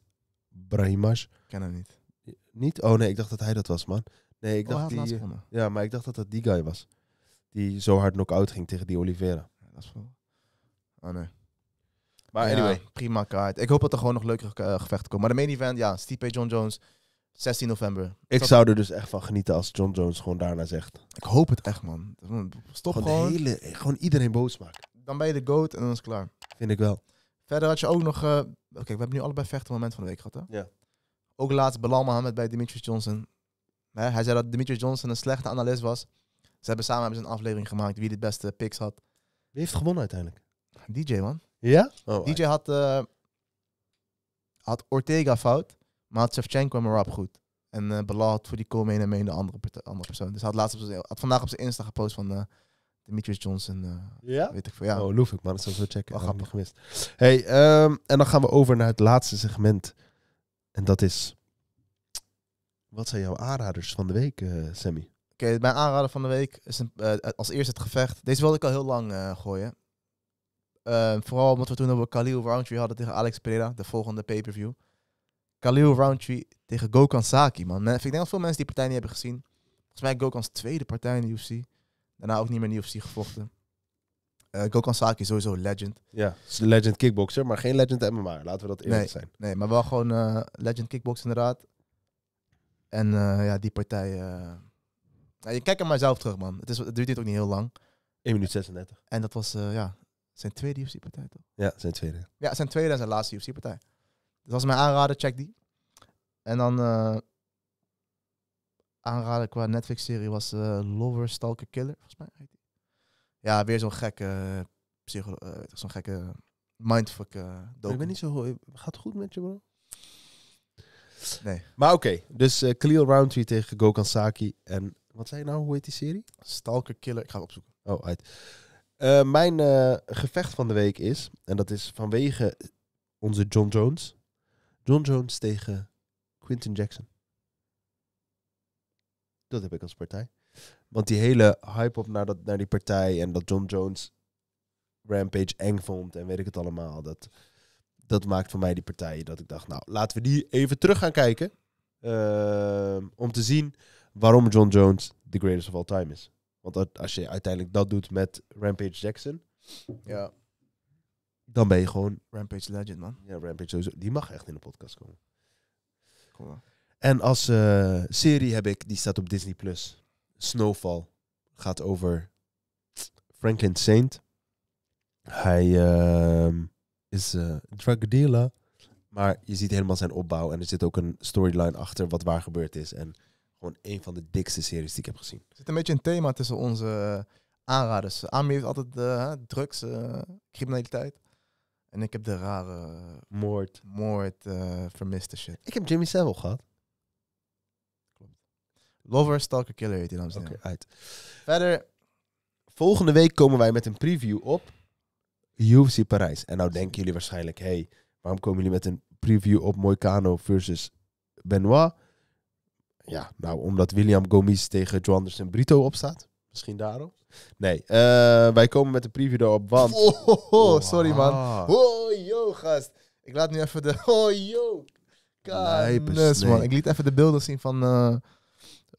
Brahimash. Ik ken hem niet. Niet? Oh nee, ik dacht dat hij dat was, man. Nee, ik oh, dacht die, Ja, maar ik dacht dat dat die guy was. Die zo hard knock-out ging tegen die Oliveira. Dat oh, nee. Maar anyway, prima kaart. Ik hoop dat er gewoon nog leukere eh, gevechten komen. Maar de main event, ja, Stipe John Jones, 16 november. Ik zou er dus echt van genieten als John Jones gewoon daarna zegt. Ik hoop het echt, man. Stop gewoon. Gewoon, hele, gewoon iedereen boos maken. Dan ben je de GOAT en dan is het klaar. Vind ik wel. Verder had je ook nog... Eh, oké, we hebben nu allebei vechten moment van de week gehad, hè? Ja. Ook laatst Belal Mohammed bij Demetrius Johnson. hij zei dat Demetrius Johnson een slechte analist was. Ze hebben samen hebben een aflevering gemaakt wie de beste picks had. Wie heeft gewonnen uiteindelijk? DJ, man. Ja? Oh, DJ had, eh, had Ortega fout, maar had Shevchenko en Marab goed. En uh, had voor die komen en Meen de andere, andere persoon. Dus had, laatst op zijn, had vandaag op zijn Insta gepost van... Uh, Demetrius Johnson. ja? Weet ik veel. Ja. Oh, loef ik, man. Dat zullen we checken. Oh, grappig. gemist. Hey, ehm, en dan gaan we over naar het laatste segment. En dat is... Wat zijn jouw aanraders van de week, Sammy? okay, mijn aanrader van de week is eh, eh, als eerste het gevecht. Deze wilde ik al heel lang eh, gooien. Ehm, vooral omdat we toen over Khalil Roundtree hadden tegen Alex Pereira, de volgende pay-per-view. Khalil Roundtree tegen Gokhan Saki, man. Ik denk nou dat veel mensen die partij niet hebben gezien. Volgens mij Gokhan's tweede partij in de UFC. Daarna ook niet meer in de UFC gevochten. Uh, Gokhan Saki is sowieso legend. Ja, een legend kickboxer, maar geen legend MMA. Laten we dat eerlijk zijn. Nee, maar wel gewoon legend kickboxer inderdaad. En ja, die partij nou, je kijkt maar zelf terug, man. Het, is, duurt dit ook niet heel lang. 1 minuut 36. En dat was, eh, ja, zijn tweede UFC-partij, toch? Ja, zijn tweede. Ja, zijn tweede en zijn laatste UFC-partij. Dus was mijn aanrader, check die. En dan uh, eh, aanraden qua Netflix-serie was eh, Lover, Stalker, Killer, volgens mij. Ja, weer zo'n gekke psycho... zo'n gekke mindfuck Ik ben niet zo... Gaat het goed met je, bro? Nee. Maar oké, dus uh, Khalil Roundtree tegen Gokansaki En wat zei je nou? Hoe heet die serie? Stalker Killer. Ik ga het opzoeken. Oh, uit. Eh, mijn eh, gevecht van de week is, en dat is vanwege onze John Jones. John Jones tegen Quentin Jackson. Dat heb ik als partij. Want die hele hype op naar, dat, naar die partij en dat John Jones Rampage eng vond en weet ik het allemaal. Dat, dat maakt voor mij die partij dat ik dacht, nou laten we die even terug gaan kijken. Eh, om te zien waarom John Jones de greatest of all time is. Want als je uiteindelijk dat doet met Rampage Jackson, ja. dan ben je gewoon... Rampage Legend, man. Ja, Rampage Die mag echt in de podcast komen. Kom En als eh, serie heb ik, die staat op Disney+. Plus. Snowfall gaat over Franklin Saint. Hij ehm, is uh, eh, drug dealer. Maar je ziet helemaal zijn opbouw. En er zit ook een storyline achter wat waar gebeurd is. En gewoon een van de dikste series die ik heb gezien. Er zit een beetje een thema tussen onze eh, aanraders. Ami heeft altijd uh, drugs, eh, criminaliteit. En ik heb de rare... Eh, moord. Moord, uh, vermiste shit. Ik heb Jimmy Savile gehad. Klopt. Lover, Stalker, Killer heet die dan en uit. Verder, volgende week komen wij met een preview op UFC Parijs. En nou denken jullie waarschijnlijk, hey, waarom komen jullie met een preview op Moicano versus Benoit? Ja, nou, omdat William Gomis tegen Anderson Brito opstaat. Misschien daarom. Nee, eh, wij komen met de preview erop, want... Oh, sorry ah. man. Oh, joh gast. Ik laat nu even de... Oh, yo. Kanus, man. Ik liet even de beelden zien van, eh,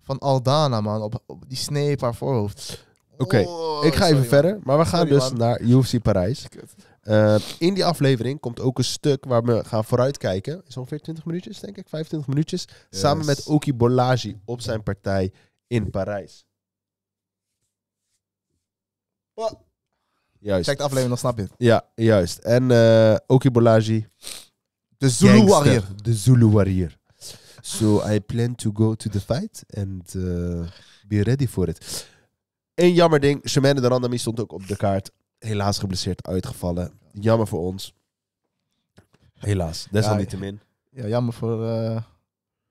van Aldana, man. Op, op die snee op haar voorhoofd. Oké, ik ga even verder. Maar we gaan dus naar UFC Parijs. Kut. Uh, in die aflevering komt ook een stuk waar we gaan vooruitkijken. ongeveer 20 minuutjes, denk ik, 25 minuutjes. Samen met Oki Bolagi op zijn partij in Parijs. Wat? Juist. Kijk de aflevering, dan snap je het. Ja, juist. En uh, Oki De Zulu Warrior. De Zulu Warrior. So I plan to go to the fight and eh, be ready for it. Een jammer ding, Shemane de Randami stond ook op de kaart helaas geblesseerd uitgevallen. Jammer voor ons. Helaas, desalniettemin. Ja, jammer voor, eh,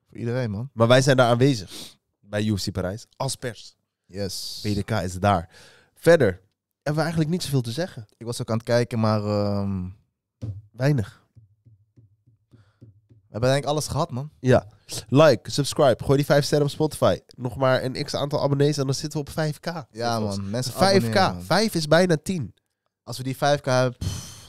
voor iedereen, man. Maar wij zijn daar aanwezig bij UFC Parijs als pers. Yes. BDK is daar. Verder hebben we eigenlijk niet zoveel te zeggen. Ik was ook aan het kijken, maar um, weinig. We hebben eigenlijk ik alles gehad, man. Ja. Like, subscribe, gooi die 5 sterren op Spotify. Nog maar een x-aantal abonnees en dan zitten we op 5k. Ja, man. Mensen 5k. 5 is bijna 10. Als we die 5k hebben,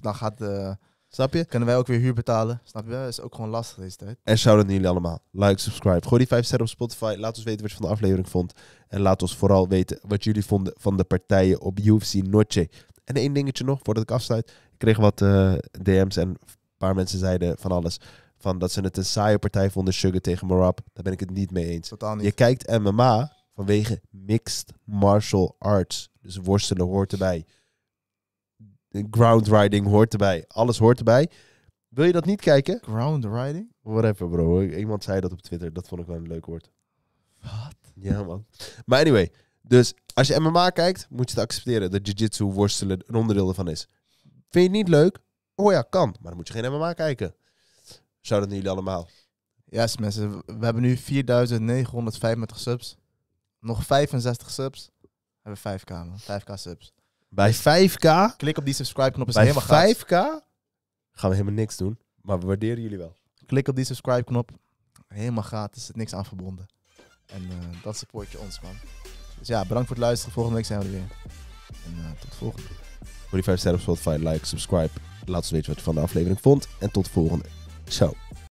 dan gaat eh, Snap je? Kunnen wij ook weer huur betalen. Snap je? Dat is ook gewoon lastig deze tijd. En shout-out jullie allemaal. Like, subscribe. Gooi die 5 sterren op Spotify. Laat ons weten wat je van de aflevering vond. En laat ons vooral weten wat jullie vonden van de partijen op UFC Noche. En één dingetje nog, voordat ik afsluit. Ik kreeg wat eh, DM's en een paar mensen zeiden van alles van dat ze het een saaie partij vonden, Sugar tegen Marab. Daar ben ik het niet mee eens. Totaal niet. Je kijkt MMA vanwege mixed martial arts. Dus worstelen hoort erbij. Ground riding hoort erbij. Alles hoort erbij. Wil je dat niet kijken? Ground riding? Whatever bro. Iemand zei dat op Twitter. Dat vond ik wel een leuk woord. Wat? Ja man. Maar anyway. Dus als je MMA kijkt, moet je het accepteren dat jiu-jitsu worstelen een onderdeel ervan is. Vind je het niet leuk? Oh ja, kan. Maar dan moet je geen MMA kijken. Zouden jullie allemaal? Yes, mensen. We hebben nu 4935 subs. Nog 65 subs. We hebben 5k, man. 5k subs. Bij 5k? Klik op die subscribe-knop. Is bij helemaal 5k gaan we helemaal niks doen. Maar we waarderen jullie wel. Klik op die subscribe-knop. Helemaal gratis. Er is niks aan verbonden. En eh, dat support je ons, man. Dus ja, bedankt voor het luisteren. Volgende week zijn we er weer. En uh, tot volgende. Voor die 5 sterren op Spotify, like, subscribe. Laat ons weten wat je van de aflevering vond. En tot volgende. So